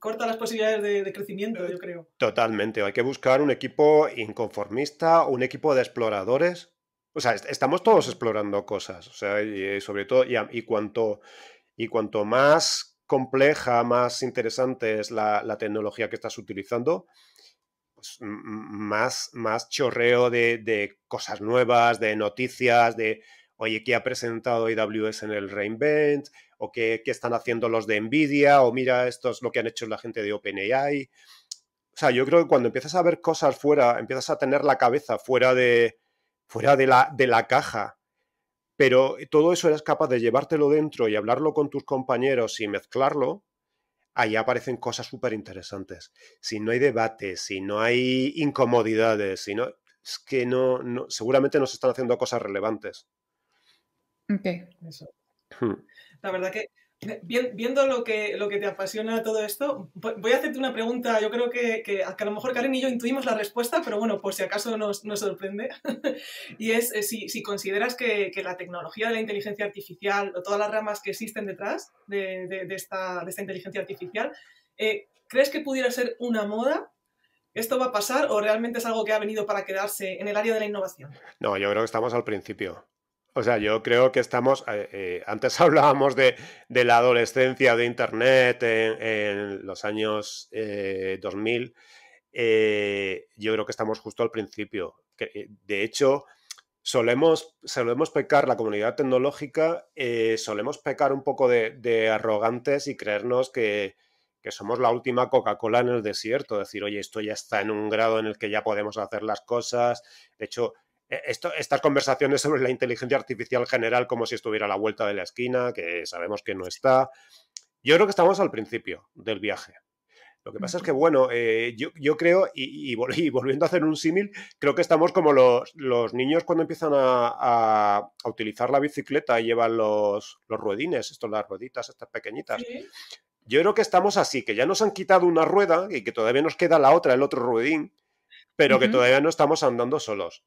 corta las posibilidades de, crecimiento, yo creo. Totalmente, hay que buscar un equipo inconformista, un equipo de exploradores. O sea, estamos todos explorando cosas, o sea, sobre todo, y, cuanto, y cuanto más compleja, más interesante es la, tecnología que estás utilizando, pues, más, más chorreo de, cosas nuevas, de noticias, de, oye, ¿qué ha presentado AWS en el Reinvent? ¿O qué, están haciendo los de Nvidia? ¿O mira, esto es lo que han hecho la gente de OpenAI? O sea, yo creo que cuando empiezas a ver cosas fuera, empiezas a tener la cabeza fuera de, fuera de, la, de la caja pero eh, todo eso eres capaz de llevártelo dentro y hablarlo con tus compañeros y mezclarlo, ahí aparecen cosas súper interesantes. Si no hay debate, si no hay incomodidades, si no, es que no, seguramente no se están haciendo cosas relevantes. Ok, eso. Hmm. La verdad que Viendo lo que, lo que te apasiona todo esto, voy a hacerte una pregunta. Yo creo que, a lo mejor Karen y yo intuimos la respuesta, pero bueno, por si acaso nos, sorprende. y es eh, si, consideras que, la tecnología de la inteligencia artificial o todas las ramas que existen detrás de, esta, inteligencia artificial, eh, ¿crees que pudiera ser una moda ¿Esto va a pasar o realmente es algo que ha venido para quedarse en el área de la innovación? No, yo creo que estamos al principio. O sea, yo creo que estamos, eh, eh, antes hablábamos de, la adolescencia de Internet en, los años 2000, eh, yo creo que estamos justo al principio. De hecho, solemos, solemos pecar, la comunidad tecnológica, solemos pecar un poco de, arrogantes y creernos que somos la última Coca-Cola en el desierto, decir, oye, esto ya está en un grado en el que ya podemos hacer las cosas. De hecho, eh, esto, estas conversaciones sobre la inteligencia artificial general como si estuviera a la vuelta de la esquina, que sabemos que no está. Yo creo que estamos al principio del viaje. Lo que pasa es que, bueno, eh, yo, creo, y, volviendo a hacer un símil, creo que estamos como los, niños cuando empiezan a, utilizar la bicicleta y llevan los, ruedines, estos, las rueditas, estas pequeñitas. Yo creo que estamos así, que ya nos han quitado una rueda y que todavía nos queda la otra, el otro ruedín, pero que todavía no estamos andando solos.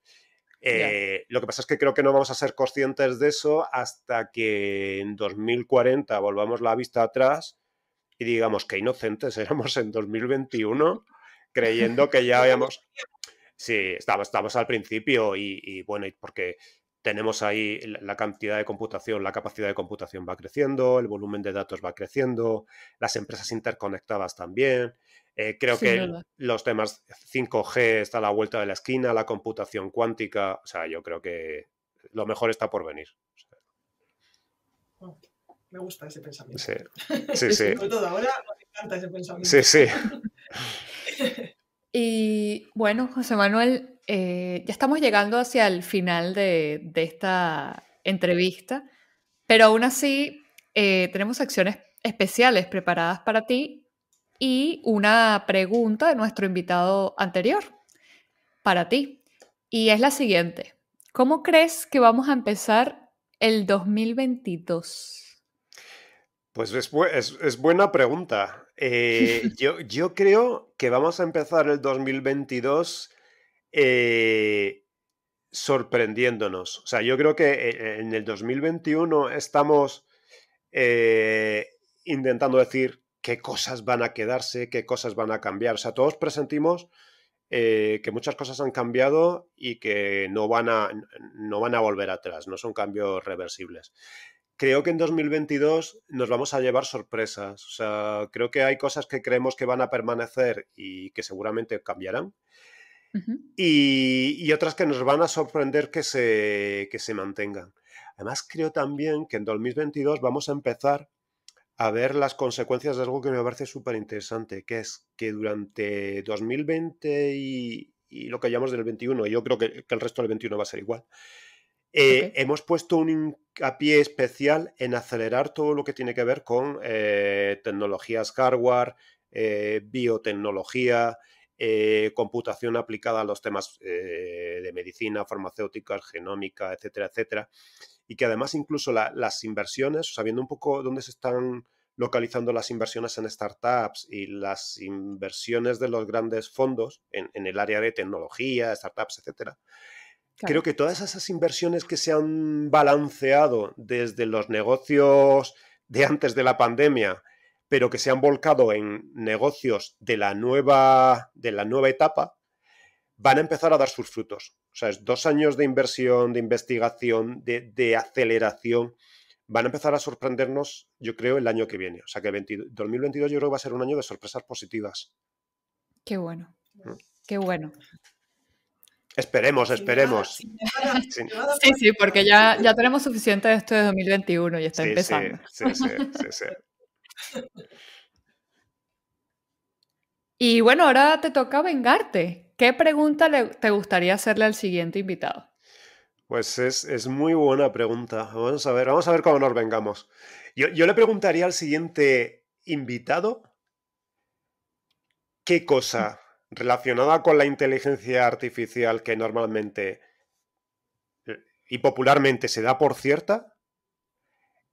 Eh, lo que pasa es que creo que no vamos a ser conscientes de eso hasta que en 2040 volvamos la vista atrás y digamos que inocentes éramos en 2021 creyendo que ya habíamos... Sí, estamos, al principio y, y bueno, porque tenemos ahí la cantidad de computación, la capacidad de computación va creciendo, el volumen de datos va creciendo, las empresas interconectadas también. Eh, creo que los temas 5G está a la vuelta de la esquina, la computación cuántica, o sea, yo creo que lo mejor está por venir. Oh, me gusta ese pensamiento. Sí, sí, sí. todo ahora me encanta ese pensamiento. Sí, sí. y bueno, José Manuel, eh, ya estamos llegando hacia el final de, esta entrevista, pero aún así eh, tenemos acciones especiales preparadas para ti y una pregunta de nuestro invitado anterior para ti. Y es la siguiente. ¿Cómo crees que vamos a empezar el 2022? Pues es, buena pregunta. Eh, yo, creo que vamos a empezar el 2022 eh, sorprendiéndonos. O sea, yo creo que eh, en el 2021 estamos intentando decir qué cosas van a quedarse, qué cosas van a cambiar. O sea, todos presentimos eh, que muchas cosas han cambiado y que no van, a, no van a volver atrás, no son cambios reversibles. Creo que en 2022 nos vamos a llevar sorpresas. O sea, creo que hay cosas que creemos que van a permanecer y que seguramente cambiarán. y, otras que nos van a sorprender que se, que se mantengan. Además, creo también que en 2022 vamos a empezar a ver las consecuencias de algo que me parece súper interesante, que es que durante 2020 y, lo que llamamos del 21, yo creo que, el resto del 21 va a ser igual, eh, hemos puesto un hincapié especial en acelerar todo lo que tiene que ver con eh, tecnologías hardware, eh, biotecnología, eh, computación aplicada a los temas eh, de medicina, farmacéutica, genómica, etcétera, etcétera. Y que además incluso las inversiones, sabiendo un poco dónde se están localizando las inversiones en startups y las inversiones de los grandes fondos en, el área de tecnología, startups, etcétera, Creo que todas esas inversiones que se han balanceado desde los negocios de antes de la pandemia pero que se han volcado en negocios de la nueva, de la nueva etapa, van a empezar a dar sus frutos. O sea, es dos años de inversión, de investigación, de, aceleración, van a empezar a sorprendernos, yo creo, el año que viene. O sea, que 2022 yo creo va a ser un año de sorpresas positivas. Qué bueno. ¿Mm? Qué bueno. Esperemos, esperemos. Sí, sí, porque ya, ya tenemos suficiente de esto de 2021 y está empezando. Sí, sí, sí, sí, y bueno, ahora te toca vengarte. ¿Qué pregunta te gustaría hacerle al siguiente invitado? Pues es, muy buena pregunta. Vamos a ver, vamos a ver cómo nos vengamos. Yo, yo le preguntaría al siguiente invitado qué cosa relacionada con la inteligencia artificial que normalmente eh, y popularmente se da por cierta,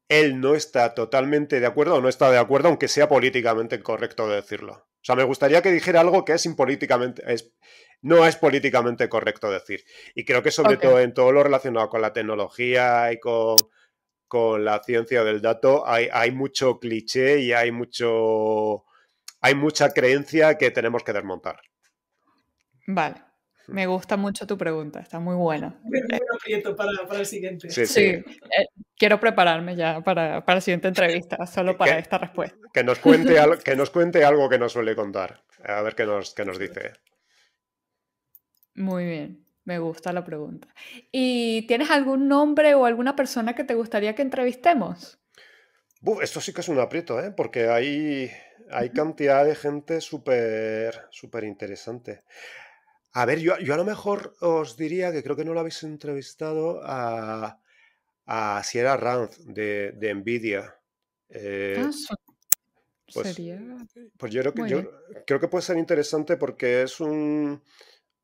él no está totalmente de acuerdo o no está de acuerdo, aunque sea políticamente correcto decirlo. O sea, me gustaría que dijera algo que es impolíticamente. no es políticamente correcto decir. Y creo que sobre todo en todo lo relacionado con la tecnología y con, con la ciencia del dato, hay, hay, mucho cliché y hay mucho. hay mucha creencia que tenemos que desmontar. Vale. Me gusta mucho tu pregunta, está muy buena. aprieto para, el siguiente. Sí, sí. Eh, quiero prepararme ya para, la siguiente entrevista, solo eh, para esta respuesta. Que nos, cuente algo, que nos cuente algo que suele contar, a ver qué nos, nos dice. Muy bien, me gusta la pregunta. ¿Y tienes algún nombre o alguna persona que te gustaría que entrevistemos? esto sí que es un aprieto, ¿eh? porque hay, hay cantidad de gente súper interesante. A ver, yo, a lo mejor os diría que creo que no lo habéis entrevistado a, a Sierra Ranz de, Nvidia. Eh, ah, pues, ¿Sería? pues yo, creo que, yo creo que puede ser interesante porque es un.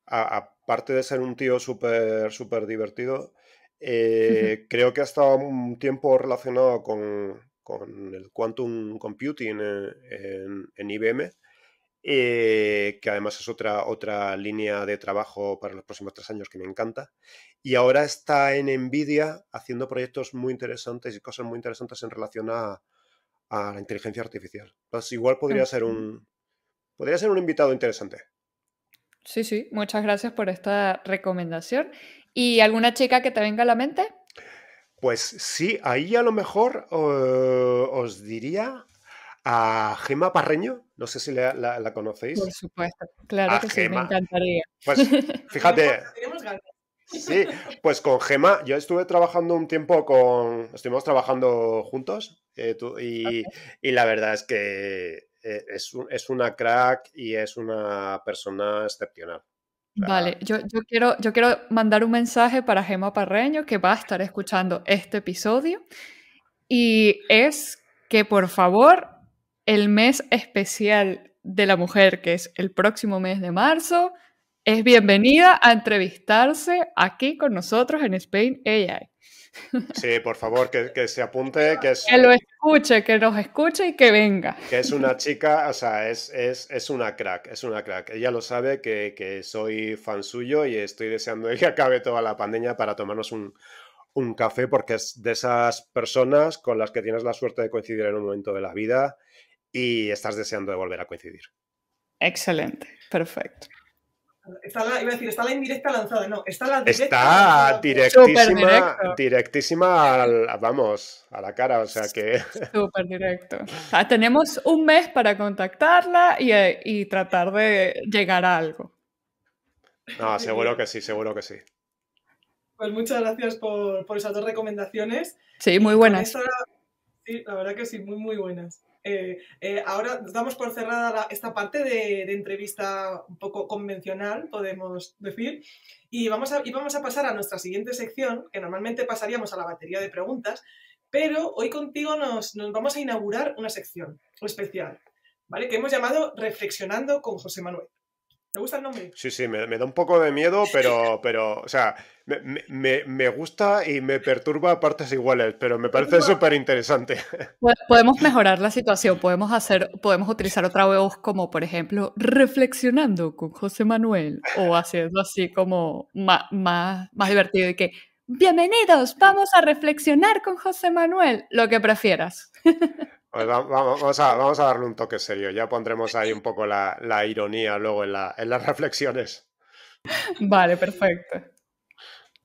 Aparte de ser un tío súper súper divertido, eh, creo que ha estado un tiempo relacionado con, con el quantum computing eh, en IBM eh, que además es otra, otra línea de trabajo para los próximos tres años que me encanta. Y ahora está en Nvidia haciendo proyectos muy interesantes y cosas muy interesantes en relación a, la inteligencia artificial. pues igual podría ser un. Podría ser un invitado interesante. Sí, sí, muchas gracias por esta recomendación. ¿Y alguna chica que te venga a la mente? Pues sí, ahí a lo mejor eh, os diría a Gema Parreño, no sé si la, conocéis. Por supuesto, claro ah, que sí, me encantaría. Pues fíjate. Pues sí, pues con Gema, yo estuve trabajando un tiempo con. Estuvimos trabajando juntos eh, y, la verdad es que eh, es, una crack y es una persona excepcional. Vale, yo, quiero, yo quiero mandar un mensaje para Gema Parreño que va a estar escuchando este episodio y es que por favor el mes especial de la mujer, que es el próximo mes de marzo, es bienvenida a entrevistarse aquí con nosotros en Spain AI. Sí, por favor, que, se apunte. Que, lo escuche, que nos escuche y que venga. Que es una chica, o sea, es, es, es una crack, es una crack. Ella lo sabe que, que, soy fan suyo y estoy deseando que acabe toda la pandemia para tomarnos un, un café, porque es de esas personas con las que tienes la suerte de coincidir en un momento de la vida y estás deseando de volver a coincidir. Excelente, perfecto. Está la, iba a decir, está la indirecta lanzada, no, está la directa. Está directísima, directísima vamos, a la cara, o sea que... Súper directo. Ah, tenemos un mes para contactarla eh, y, tratar de llegar a algo. No, seguro que sí, seguro que sí. Pues muchas gracias por, esas dos recomendaciones. Sí, muy buenas. sí, la verdad que sí, muy, muy buenas. Eh, eh, ahora damos por cerrada esta parte de, entrevista un poco convencional, podemos decir, y vamos, a, y vamos a pasar a nuestra siguiente sección, que normalmente pasaríamos a la batería de preguntas, pero hoy contigo nos, nos vamos a inaugurar una sección especial, ¿vale? Que hemos llamado Reflexionando con José Manuel. Me gusta el nombre. Sí, sí, me, da un poco de miedo, pero, pero o sea, me, me, me gusta y me perturba a partes iguales, pero me parece súper interesante. Podemos mejorar la situación, podemos hacer, podemos utilizar otra voz como, por ejemplo, reflexionando con José Manuel o haciendo así como más, más, más divertido y que, bienvenidos, vamos a reflexionar con José Manuel, lo que prefieras. Pues vamos, a, vamos a darle un toque serio. Ya pondremos ahí un poco la, ironía luego en, las reflexiones. Vale, perfecto.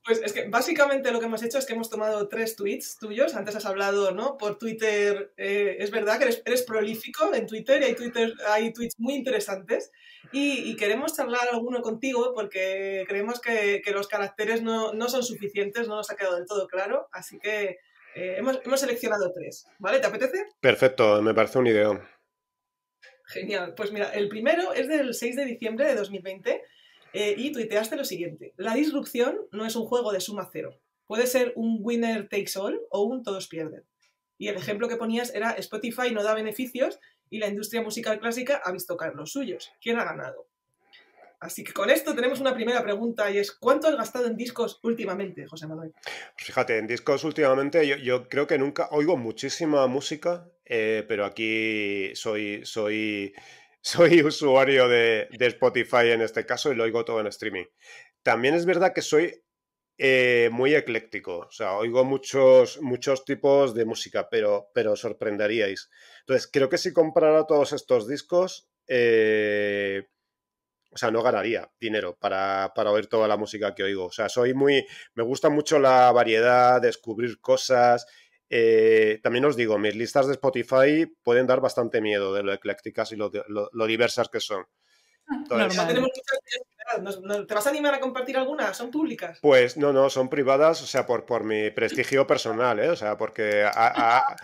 Pues es que básicamente lo que hemos hecho es que hemos tomado tres tweets tuyos. Antes has hablado, ¿no? Por Twitter, eh, es verdad que eres, prolífico en Twitter y hay, Twitter, hay tweets muy interesantes. Y, queremos charlar alguno contigo porque creemos que, los caracteres no, son suficientes, no nos ha quedado del todo claro. Así que eh, hemos, seleccionado tres, ¿vale? ¿Te apetece? Perfecto, me parece un ideón. Genial. Pues mira, el primero es del 6 de diciembre de 2020 eh, y tuiteaste lo siguiente. La disrupción no es un juego de suma cero. Puede ser un winner takes all o un todos pierden. Y el ejemplo que ponías era Spotify no da beneficios y la industria musical clásica ha visto caer los suyos. ¿Quién ha ganado? Así que con esto tenemos una primera pregunta y es, ¿cuánto has gastado en discos últimamente, José Manuel? Pues fíjate, en discos últimamente yo, creo que nunca oigo muchísima música, eh, pero aquí soy, soy, soy usuario de, Spotify en este caso y lo oigo todo en streaming. También es verdad que soy eh, muy ecléctico, o sea, oigo muchos, muchos tipos de música, pero, pero sorprenderíais. Entonces, creo que si comprara todos estos discos... Eh, o sea, no ganaría dinero para, para, oír toda la música que oigo. O sea, soy muy, me gusta mucho la variedad, descubrir cosas. Eh, también os digo, mis listas de Spotify pueden dar bastante miedo de lo eclécticas y lo, lo, diversas que son. Ah, Entonces, ¿Te vas a animar a compartir algunas? ¿Son públicas? Pues no, no, son privadas, o sea, por, por mi prestigio personal, ¿eh? O sea, porque a,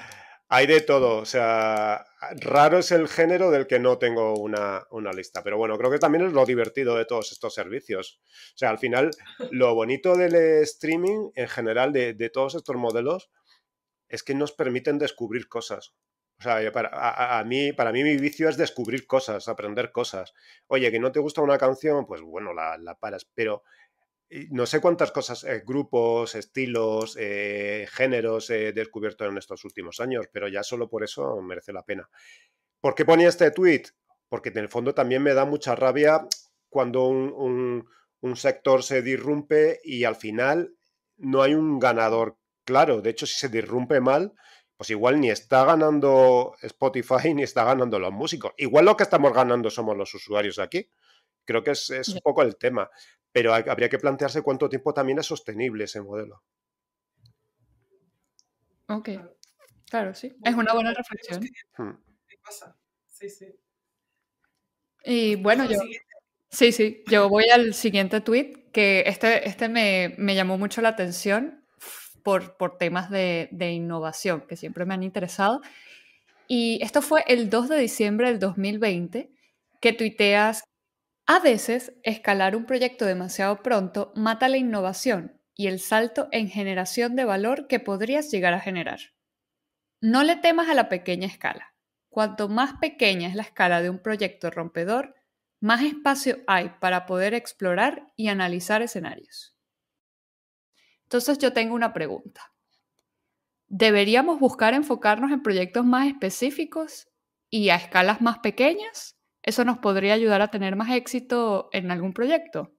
hay de todo, o sea, raro es el género del que no tengo una, lista, pero bueno, creo que también es lo divertido de todos estos servicios. O sea, al final, lo bonito del streaming en general de, todos estos modelos es que nos permiten descubrir cosas. O sea, para, mí, para mí mi vicio es descubrir cosas, aprender cosas. Oye, que no te gusta una canción, pues bueno, la, la paras, pero no sé cuántas cosas, eh, grupos, estilos, eh, géneros he descubierto en estos últimos años, pero ya solo por eso merece la pena. ¿Por qué ponía este tweet? Porque en el fondo también me da mucha rabia cuando un, un sector se disrumpe y al final no hay un ganador claro. De hecho, si se disrumpe mal, pues igual ni está ganando Spotify ni está ganando los músicos. Igual lo que estamos ganando somos los usuarios aquí. Creo que es, un poco el tema, pero habría que plantearse cuánto tiempo también es sostenible ese modelo. Ok, claro, sí. Es una buena reflexión. ¿Qué hmm. pasa? Sí, sí. Y bueno, yo... Sí, sí, yo voy al siguiente tweet que este, este me, llamó mucho la atención por, por temas de, de, innovación que siempre me han interesado. Y esto fue el 2 de diciembre del 2020 que tuiteas a veces, escalar un proyecto demasiado pronto mata la innovación y el salto en generación de valor que podrías llegar a generar. No le temas a la pequeña escala. Cuanto más pequeña es la escala de un proyecto rompedor, más espacio hay para poder explorar y analizar escenarios. Entonces yo tengo una pregunta. ¿Deberíamos buscar enfocarnos en proyectos más específicos y a escalas más pequeñas? ¿Eso nos podría ayudar a tener más éxito en algún proyecto?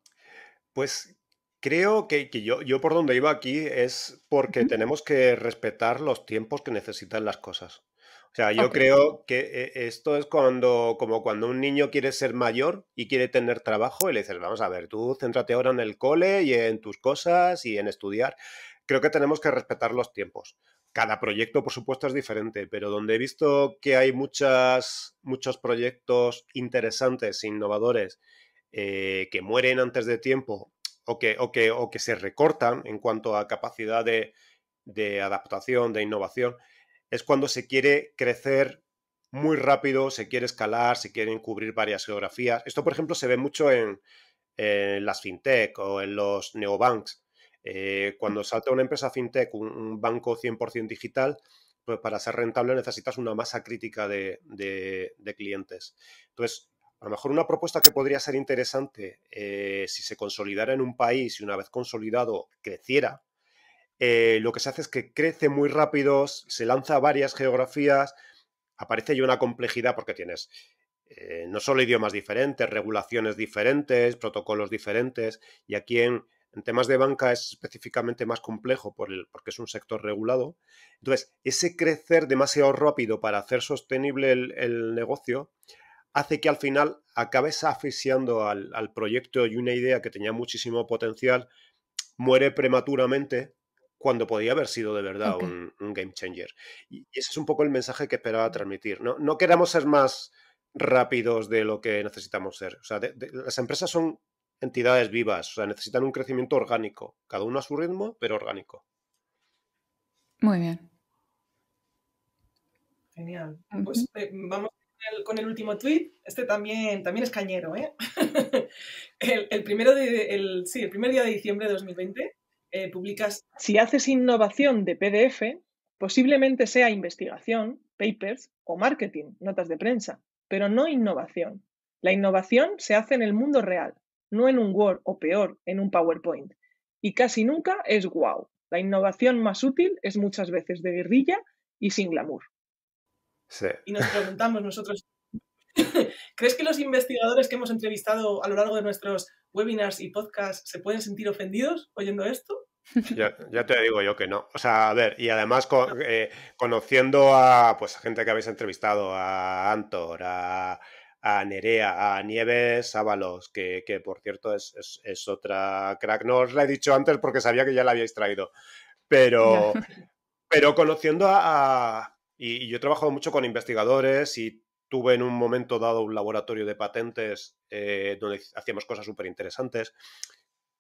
Pues creo que, yo, yo, por donde iba aquí es porque tenemos que respetar los tiempos que necesitan las cosas. O sea, yo creo que eh, esto es cuando, como cuando un niño quiere ser mayor y quiere tener trabajo y le dices, vamos a ver, tú céntrate ahora en el cole y en tus cosas y en estudiar. Creo que tenemos que respetar los tiempos. Cada proyecto, por supuesto, es diferente, pero donde he visto que hay muchas, muchos proyectos interesantes, innovadores, eh, que mueren antes de tiempo o que, o, que, o que, se recortan en cuanto a capacidad de, de adaptación, de innovación, es cuando se quiere crecer muy rápido, se quiere escalar, se quieren cubrir varias geografías. Esto, por ejemplo, se ve mucho en las fintech o en los neobanks, eh, cuando salta una empresa fintech, un, banco 100% digital, pues para ser rentable necesitas una masa crítica de, clientes. Entonces, a lo mejor una propuesta que podría ser interesante eh, si se consolidara en un país y una vez consolidado creciera, eh, lo que se hace es que crece muy rápido, se lanza a varias geografías, aparece ya una complejidad porque tienes no solo idiomas diferentes, regulaciones diferentes, protocolos diferentes, y aquí en, en temas de banca es específicamente más complejo por el, porque es un sector regulado. Entonces, ese crecer demasiado rápido para hacer sostenible el, negocio hace que al final acabes asfixiando al, proyecto y una idea que tenía muchísimo potencial muere prematuramente cuando podía haber sido de verdad un, game changer. Y ese es un poco el mensaje que esperaba transmitir. No, no queramos ser más rápidos de lo que necesitamos ser. O sea, las empresas son entidades vivas, o sea, necesitan un crecimiento orgánico, cada uno a su ritmo, pero orgánico. Muy bien. Genial. Pues eh, vamos con el último tweet. Este también, también es cañero, ¿eh? el, primero de, primer día de diciembre de 2020 eh, publicas... Si haces innovación de PDF, posiblemente sea investigación, papers o marketing, notas de prensa, pero no innovación. La innovación se hace en el mundo real, no en un Word o peor, en un PowerPoint. Y casi nunca es wow. La innovación más útil es muchas veces de guerrilla y sin glamour. Y nos preguntamos nosotros, ¿crees que los investigadores que hemos entrevistado a lo largo de nuestros webinars y podcasts se pueden sentir ofendidos oyendo esto? ya te digo yo que no. O sea, a ver, y además eh, conociendo a pues, gente que habéis entrevistado, a Antor, a a Nerea, a Nieves Ábalos, que, que por cierto es, otra crack. No os la he dicho antes porque sabía que ya la habíais traído, pero, pero conociendo a... y, yo he trabajado mucho con investigadores y tuve en un momento dado un laboratorio de patentes eh, donde hacíamos cosas súper interesantes.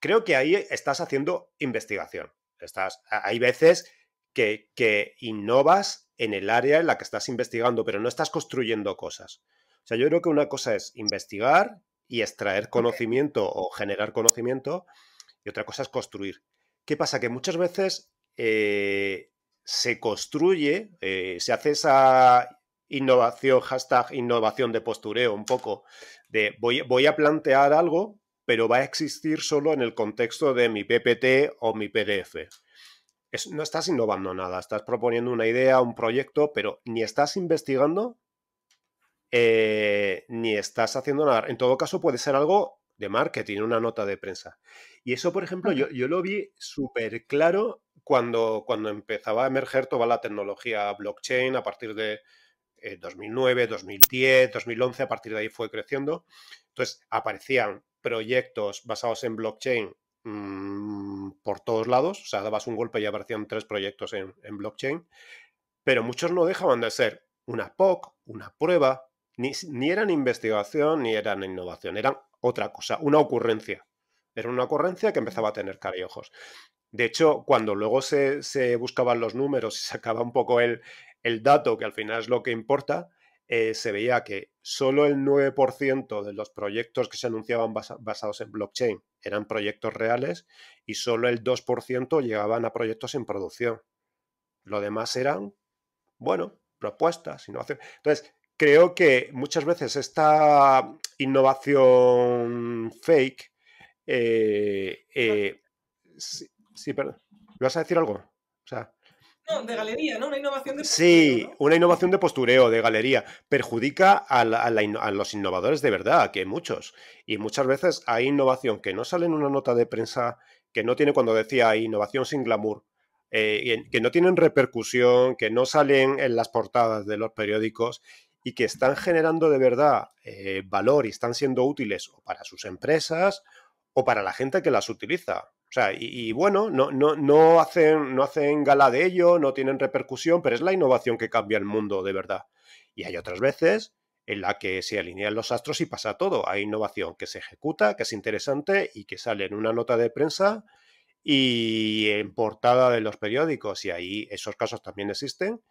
Creo que ahí estás haciendo investigación. Estás, hay veces que, que innovas en el área en la que estás investigando, pero no estás construyendo cosas. O sea, yo creo que una cosa es investigar y extraer conocimiento o generar conocimiento y otra cosa es construir. ¿Qué pasa? Que muchas veces eh, se construye, eh, se hace esa innovación, hashtag innovación de postureo un poco, de voy, voy a plantear algo, pero va a existir solo en el contexto de mi PPT o mi PDF. no estás innovando nada, estás proponiendo una idea, un proyecto, pero ni estás investigando eh, ni estás haciendo nada. En todo caso, puede ser algo de marketing, una nota de prensa. Y eso, por ejemplo, yo, lo vi súper claro cuando, cuando empezaba a emerger toda la tecnología blockchain a partir de 2009, 2010, 2011, a partir de ahí fue creciendo. Entonces, aparecían proyectos basados en blockchain mm, por todos lados, o sea, dabas un golpe y aparecían tres proyectos en, en blockchain, pero muchos no dejaban de ser una POC, una prueba, ni, eran investigación ni eran innovación, eran otra cosa, una ocurrencia. Era una ocurrencia que empezaba a tener cara y ojos. De hecho, cuando luego se, buscaban los números y sacaba un poco el, el, dato, que al final es lo que importa, eh, se veía que solo el 9% de los proyectos que se anunciaban basados en blockchain eran proyectos reales y solo el 2% llegaban a proyectos en producción. Lo demás eran, bueno, propuestas, innovación. Entonces, creo que muchas veces esta innovación fake. Eh, eh, sí, perdón. ¿Me vas a decir algo? O sea, no, de galería, ¿no? Una innovación de postureo. Sí, una innovación de postureo, de galería. Perjudica a, los innovadores de verdad, que hay muchos. Y muchas veces hay innovación que no sale en una nota de prensa, que no tiene, cuando decía, innovación sin glamour, eh, que no tienen repercusión, que no salen en las portadas de los periódicos y que están generando de verdad eh, valor y están siendo útiles o para sus empresas o para la gente que las utiliza. O sea, y, bueno, no, no, no, hacen, no hacen gala de ello, no tienen repercusión, pero es la innovación que cambia el mundo de verdad. Y hay otras veces en la que se alinean los astros y pasa todo. Hay innovación que se ejecuta, que es interesante y que sale en una nota de prensa y en portada de los periódicos. Y ahí esos casos también existen.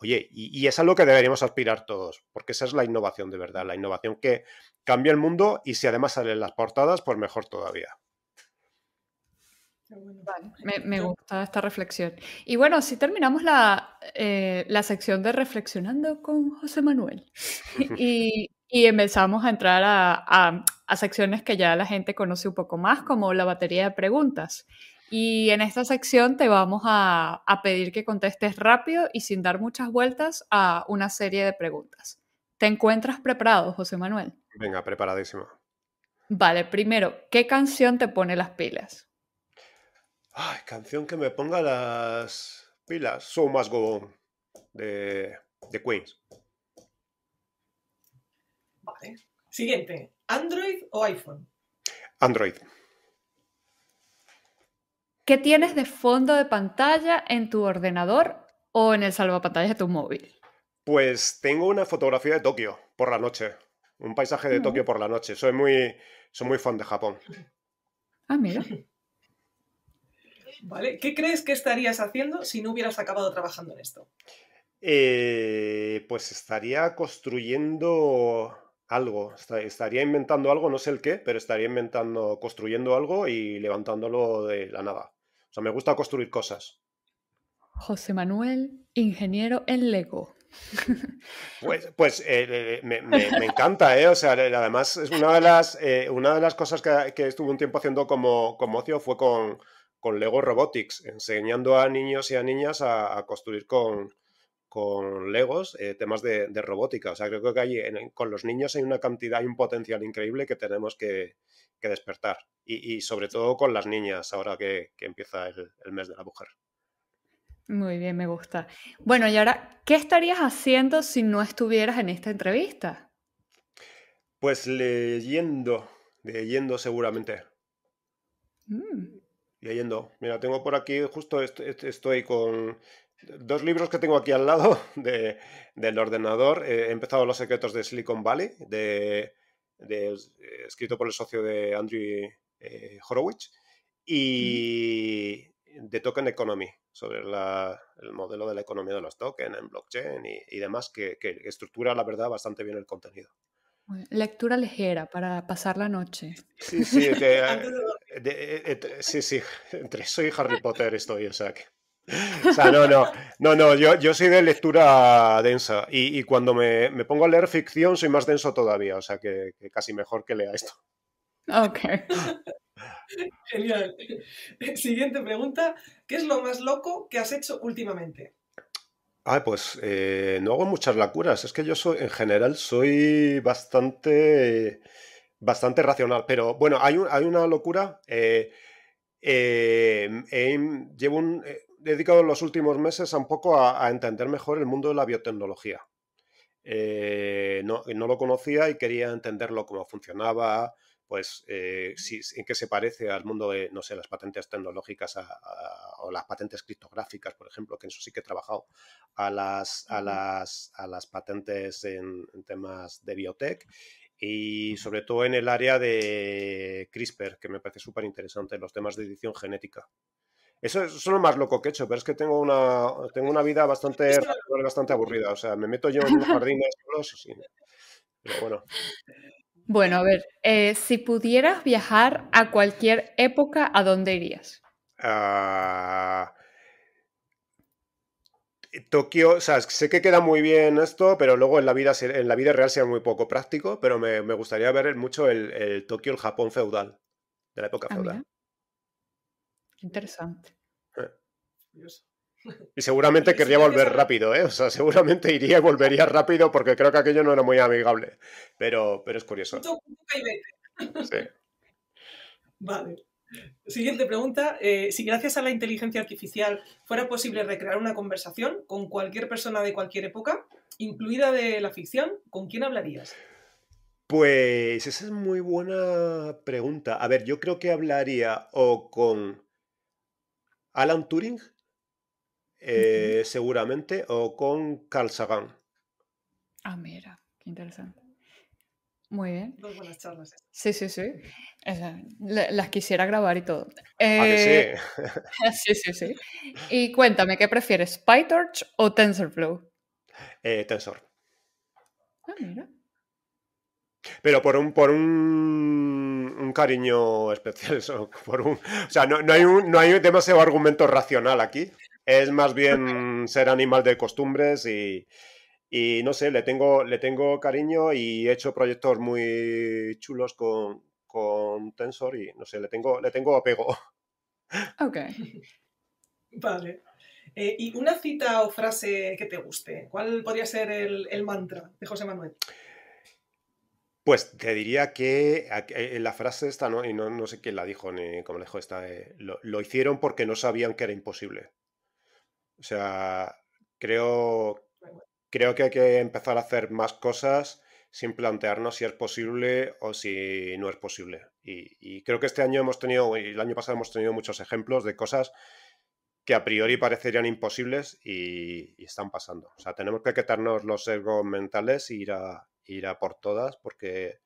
Oye, y, es lo que deberíamos aspirar todos, porque esa es la innovación de verdad, la innovación que cambia el mundo y si además salen las portadas, pues mejor todavía. me, gusta esta reflexión. Y bueno, si terminamos la, eh, sección de reflexionando con José Manuel y, y empezamos a entrar a, a, secciones que ya la gente conoce un poco más, como la batería de preguntas. Y en esta sección te vamos a, pedir que contestes rápido y sin dar muchas vueltas a una serie de preguntas. ¿Te encuentras preparado, José Manuel? Venga, preparadísimo. Vale, primero, ¿qué canción te pone las pilas? Ay, canción que me ponga las pilas. So Must Go de, de Queens. Vale. Siguiente, ¿Android o iPhone? Android. ¿Qué tienes de fondo de pantalla en tu ordenador o en el salvapantallas de tu móvil? Pues tengo una fotografía de Tokio por la noche. Un paisaje de Tokio por la noche. Soy muy, soy muy fan de Japón. Ah, mira. Vale. ¿Qué crees que estarías haciendo si no hubieras acabado trabajando en esto? Eh, pues estaría construyendo algo, estaría inventando algo, no sé el qué, pero estaría inventando, construyendo algo y levantándolo de la nada. O sea, me gusta construir cosas. José Manuel, ingeniero en Lego. Pues, pues eh, eh, eh, me, encanta, ¿eh? O sea, además es una de las, una de las cosas que, estuve un tiempo haciendo como, ocio fue con, con Lego Robotics, enseñando a niños y a niñas a, construir con, con Legos temas de, robótica. O sea, creo que con los niños hay una cantidad, hay un potencial increíble que tenemos que, que despertar. Y, sobre todo con las niñas, ahora que, empieza el, mes de la mujer. Muy bien, me gusta. Bueno, y ahora, ¿qué estarías haciendo si no estuvieras en esta entrevista? Pues leyendo, leyendo seguramente. Mm. Leyendo. Mira, tengo por aquí, justo estoy con dos libros que tengo aquí al lado de, del ordenador. he empezado Los secretos de Silicon Valley, de eh, escrito por el socio de Andrew eh, Horowitz, y de The Token Economy, sobre el modelo de la economía de los tokens en blockchain y, demás, que, estructura, la verdad, bastante bien el contenido. Lectura ligera para pasar la noche. Sí, sí, eh, sí, sí, entre eso Harry Potter estoy, o sea que... O sea, no, no, no, no yo, yo soy de lectura densa y, cuando me, pongo a leer ficción soy más denso todavía, o sea que, casi mejor que lea esto. Ok. Genial. Siguiente pregunta, ¿qué es lo más loco que has hecho últimamente? Ah, pues eh, no hago muchas lacuras, es que yo soy, en general soy bastante, bastante racional, pero bueno, hay, hay una locura. Eh, eh, em, llevo un, dedicado en los últimos meses un poco a, entender mejor el mundo de la biotecnología. Eh, no, lo conocía y quería entenderlo cómo funcionaba, pues eh, en qué se parece al mundo de, no sé, las patentes tecnológicas o las patentes criptográficas, por ejemplo, que en eso sí que he trabajado, a las, a las, patentes en, en temas de biotech y sobre todo en el área de CRISPR, que me parece súper interesante, los temas de edición genética. Eso es, lo más loco que he hecho, pero es que tengo una, tengo una vida bastante, bastante aburrida. O sea, me meto yo en jardín jardines solos y... bueno. Bueno, a ver, eh, si pudieras viajar a cualquier época, ¿a dónde irías? Ah, Tokio, o sea, sé que queda muy bien esto, pero luego en la vida, en la vida real sea muy poco práctico, pero me, gustaría ver mucho el, Tokio, el Japón feudal, de la época ah, feudal. Interesante. Y seguramente querría volver rápido, ¿eh? O sea, seguramente iría y volvería rápido porque creo que aquello no era muy amigable. Pero, pero es curioso. Sí. Vale. Siguiente pregunta. Eh, si gracias a la inteligencia artificial fuera posible recrear una conversación con cualquier persona de cualquier época, incluida de la ficción, ¿con quién hablarías? Pues esa es muy buena pregunta. A ver, yo creo que hablaría o con Alan Turing, eh, seguramente, o con Carl Sagan. Ah, mira, qué interesante. Muy bien. Dos buenas charlas. Sí, sí, sí. Las quisiera grabar y todo. Eh, que sí? Eh, sí, sí, sí. Y cuéntame, ¿qué prefieres, PyTorch o TensorFlow? Eh, Tensor. Ah, mira. Pero por un, por un, cariño especial, o sea, no, hay no hay demasiado argumento racional aquí. Es más bien ser animal de costumbres y, no sé, le tengo, cariño y he hecho proyectos muy chulos con, Tensor y no sé, le tengo, le tengo apego. Ok. Vale. Eh, ¿Y una cita o frase que te guste? ¿Cuál podría ser el, el mantra de José Manuel? Pues te diría que eh, la frase esta, ¿no? y no, sé quién la dijo, ni cómo le dijo esta, eh, lo, hicieron porque no sabían que era imposible. O sea, creo, creo que hay que empezar a hacer más cosas sin plantearnos si es posible o si no es posible. Y, creo que este año hemos tenido, y el año pasado hemos tenido muchos ejemplos de cosas que a priori parecerían imposibles y, están pasando. O sea, tenemos que quitarnos los egos mentales y e ir a, ir a por todas porque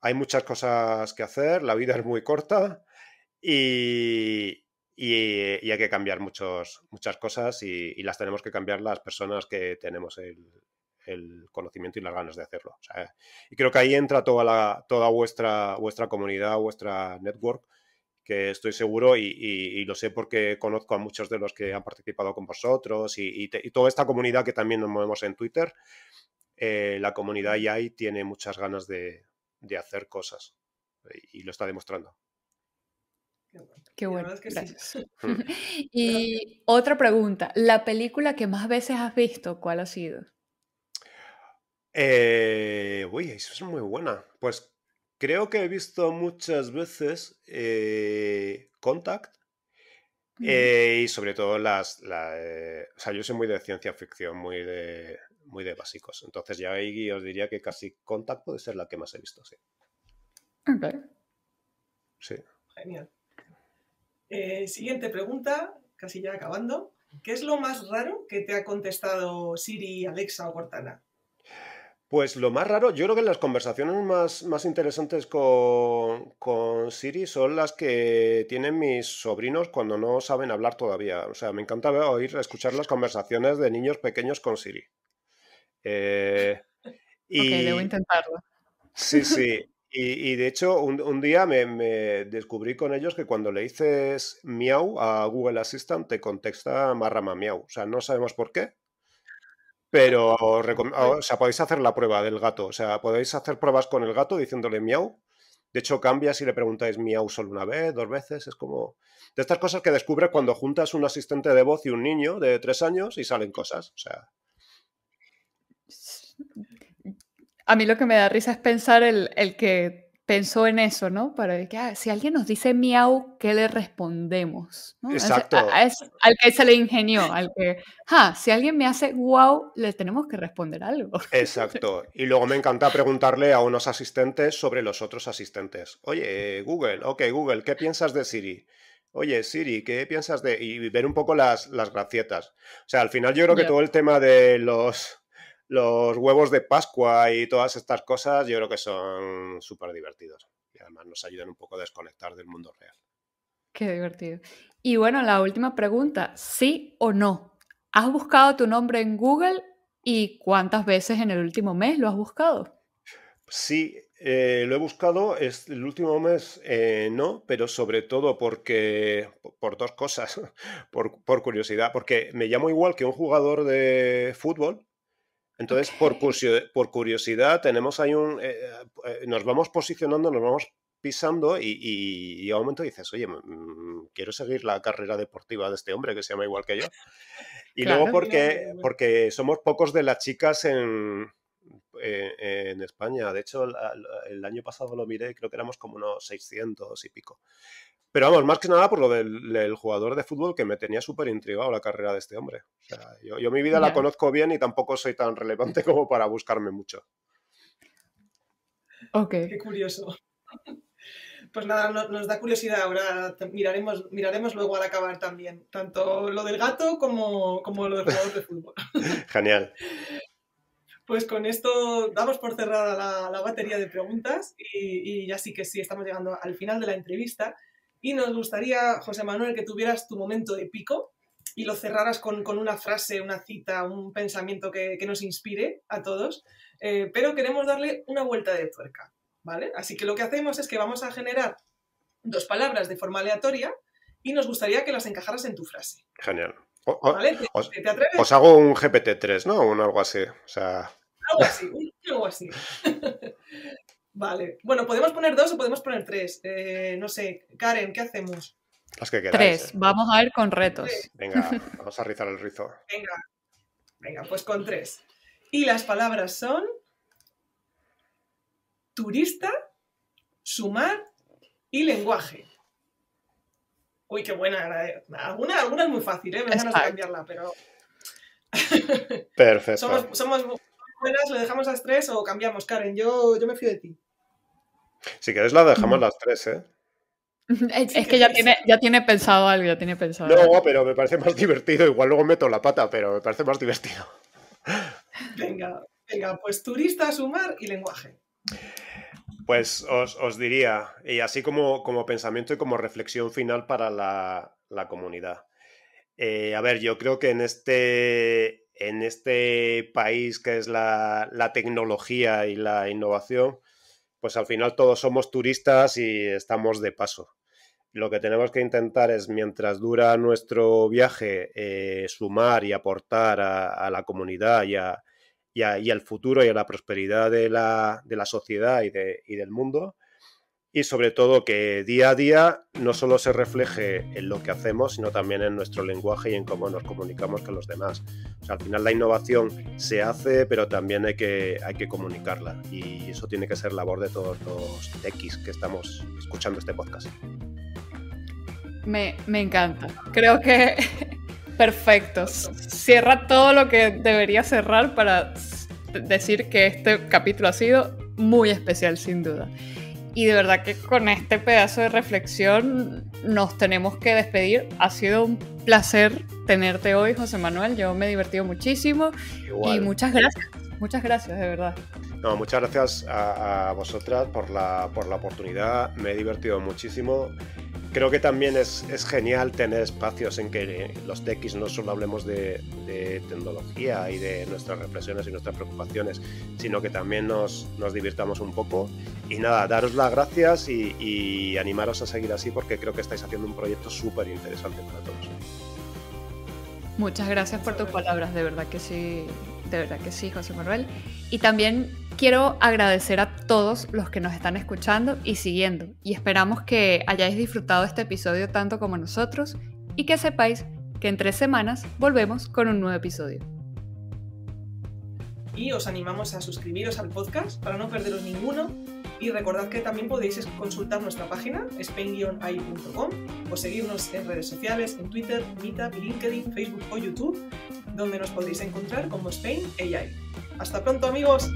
hay muchas cosas que hacer, la vida es muy corta y, hay que cambiar muchos, muchas cosas y, las tenemos que cambiar las personas que tenemos el, conocimiento y las ganas de hacerlo. y creo que ahí entra toda, la, toda vuestra, vuestra comunidad, vuestra network, que estoy seguro y, lo sé porque conozco a muchos de los que han participado con vosotros y, y, toda esta comunidad que también nos movemos en Twitter, eh, la comunidad ya tiene muchas ganas de, hacer cosas eh, y, lo está demostrando. Qué bueno. Que y otra pregunta, ¿la película que más veces has visto, cuál ha sido? Eh, uy, eso es muy buena. Pues creo que he visto muchas veces Contact, eh, y sobre todo las... Eh, o sea, yo soy muy de ciencia ficción, muy de, muy de básicos. Entonces ya ahí os diría que casi Contact puede ser la que más he visto, sí. Ok. Sí. Genial. Eh, siguiente pregunta, casi ya acabando. ¿Qué es lo más raro que te ha contestado Siri, Alexa o Cortana? Pues lo más raro, yo creo que las conversaciones más, interesantes con, con, Siri son las que tienen mis sobrinos cuando no saben hablar todavía. O sea, me encanta oír, escuchar las conversaciones de niños pequeños con Siri. Eh, ok, debo intentarlo. Sí, sí. Y, de hecho, un, día me, me, descubrí con ellos que cuando le dices miau a Google Assistant te contesta marrama miau. O sea, no sabemos por qué, pero o sea, podéis hacer la prueba del gato. O sea, podéis hacer pruebas con el gato diciéndole miau. De hecho, cambia si le preguntáis miau solo una vez, dos veces. Es como. De estas cosas que descubres cuando juntas un asistente de voz y un niño de tres años y salen cosas. O sea. A mí lo que me da risa es pensar el, el que pensó en eso, ¿no? Para que ah, si alguien nos dice miau, ¿qué le respondemos? Exacto. al que se le ingenió, al que, ah, si alguien me hace wow, le tenemos que responder algo. Exacto. Y luego me encanta preguntarle a unos asistentes sobre los otros asistentes. Oye, Google, ok, Google, ¿qué piensas de Siri? Oye, Siri, ¿qué piensas de...? Y ver un poco las, las gracietas. O sea, al final yo creo que todo el tema de los los huevos de Pascua y todas estas cosas, yo creo que son súper divertidos. Y además nos ayudan un poco a desconectar del mundo real. Qué divertido. Y bueno, la última pregunta, ¿sí o no? ¿Has buscado tu nombre en Google y cuántas veces en el último mes lo has buscado? Sí, eh, lo he buscado es, el último mes, eh, no, pero sobre todo porque, por dos cosas, por, por curiosidad, porque me llamo igual que un jugador de fútbol, entonces, por, curiosidad, tenemos ahí un. Eh, eh, eh, nos vamos posicionando, nos vamos pisando y, y, a un momento dices, oye, mm, mm, quiero seguir la carrera deportiva de este hombre que se llama igual que yo. Y luego porque, porque somos pocos de las chicas en, España. De hecho, el, el año pasado lo miré, creo que éramos como unos 600 y pico. Pero vamos, más que nada por lo del, jugador de fútbol que me tenía súper intrigado la carrera de este hombre. O sea, yo, mi vida la conozco bien y tampoco soy tan relevante como para buscarme mucho. Ok. Qué curioso. Pues nada, nos, da curiosidad ahora. Miraremos, miraremos luego al acabar también, tanto lo del gato como, lo del jugador de fútbol. Genial. Pues con esto damos por cerrada la, batería de preguntas y ya sí que sí, estamos llegando al final de la entrevista. Y nos gustaría, José Manuel, que tuvieras tu momento de pico y lo cerraras con, una frase, una cita, un pensamiento que, nos inspire a todos. Eh, pero queremos darle una vuelta de tuerca, ¿vale? Así que lo que hacemos es que vamos a generar dos palabras de forma aleatoria y nos gustaría que las encajaras en tu frase. Genial. ¿Te, os, atreves? os, hago un GPT-3, ¿no? O algo así. sea... Algo así, algo así. Vale. Bueno, podemos poner dos o podemos poner tres. Eh, no sé. Karen, ¿qué hacemos? Las que Tres. ¿eh? Vamos a ir con retos. Venga, vamos a rizar el rizo. Venga. Venga, pues con tres. Y las palabras son turista, sumar y lenguaje. Uy, qué buena. Eh. Alguna, alguna es muy fácil, ¿eh? Me ganas cambiarla, pero... Perfecto. somos, somos buenas, lo dejamos a tres o cambiamos, Karen. Yo, yo me fío de ti. Si queréis la dejamos las tres, ¿eh? Eh, Es que ya tiene, ya tiene pensado algo, ya tiene pensado. No, pero me parece más divertido. Igual luego meto la pata, pero me parece más divertido. Venga, venga, pues turista, sumar y lenguaje. Pues os, diría, y así como, pensamiento y como reflexión final para la, comunidad. Eh, a ver, yo creo que en este, en este país que es la tecnología y la innovación, pues al final todos somos turistas y estamos de paso. Lo que tenemos que intentar es, mientras dura nuestro viaje, eh, sumar y aportar a, la comunidad y, y, y, al futuro y a la prosperidad de la, de la sociedad y, de, y del mundo y sobre todo que día a día no solo se refleje en lo que hacemos, sino también en nuestro lenguaje y en cómo nos comunicamos con los demás. O sea, al final la innovación se hace, pero también hay que, hay que comunicarla y eso tiene que ser labor de todos los x que estamos escuchando este podcast. Me, me encanta. Creo que perfecto. Cierra todo lo que debería cerrar para decir que este capítulo ha sido muy especial, sin duda. Y de verdad que con este pedazo de reflexión nos tenemos que despedir. Ha sido un placer tenerte hoy, José Manuel. Yo me he divertido muchísimo. Y muchas gracias. Muchas gracias, de verdad. muchas gracias a, vosotras por la, por la oportunidad. Me he divertido muchísimo creo que también es, genial tener espacios en que los techis no solo hablemos de, tecnología y de nuestras reflexiones y nuestras preocupaciones, sino que también nos, divirtamos un poco. Y nada, daros las gracias y animaros a seguir así porque creo que estáis haciendo un proyecto súper interesante para todos. Muchas gracias por tus palabras, de verdad que sí, de verdad que sí, José Manuel. Y también quiero agradecer a todos los que nos están escuchando y siguiendo. Y esperamos que hayáis disfrutado este episodio tanto como nosotros y que sepáis que en tres semanas volvemos con un nuevo episodio. Y os animamos a suscribiros al podcast para no perderos ninguno. Y recordad que también podéis consultar nuestra página, spain o seguirnos en redes sociales, en Twitter, Meetup, LinkedIn, Facebook o YouTube, donde nos podéis encontrar como Spain AI. ¡Hasta pronto amigos!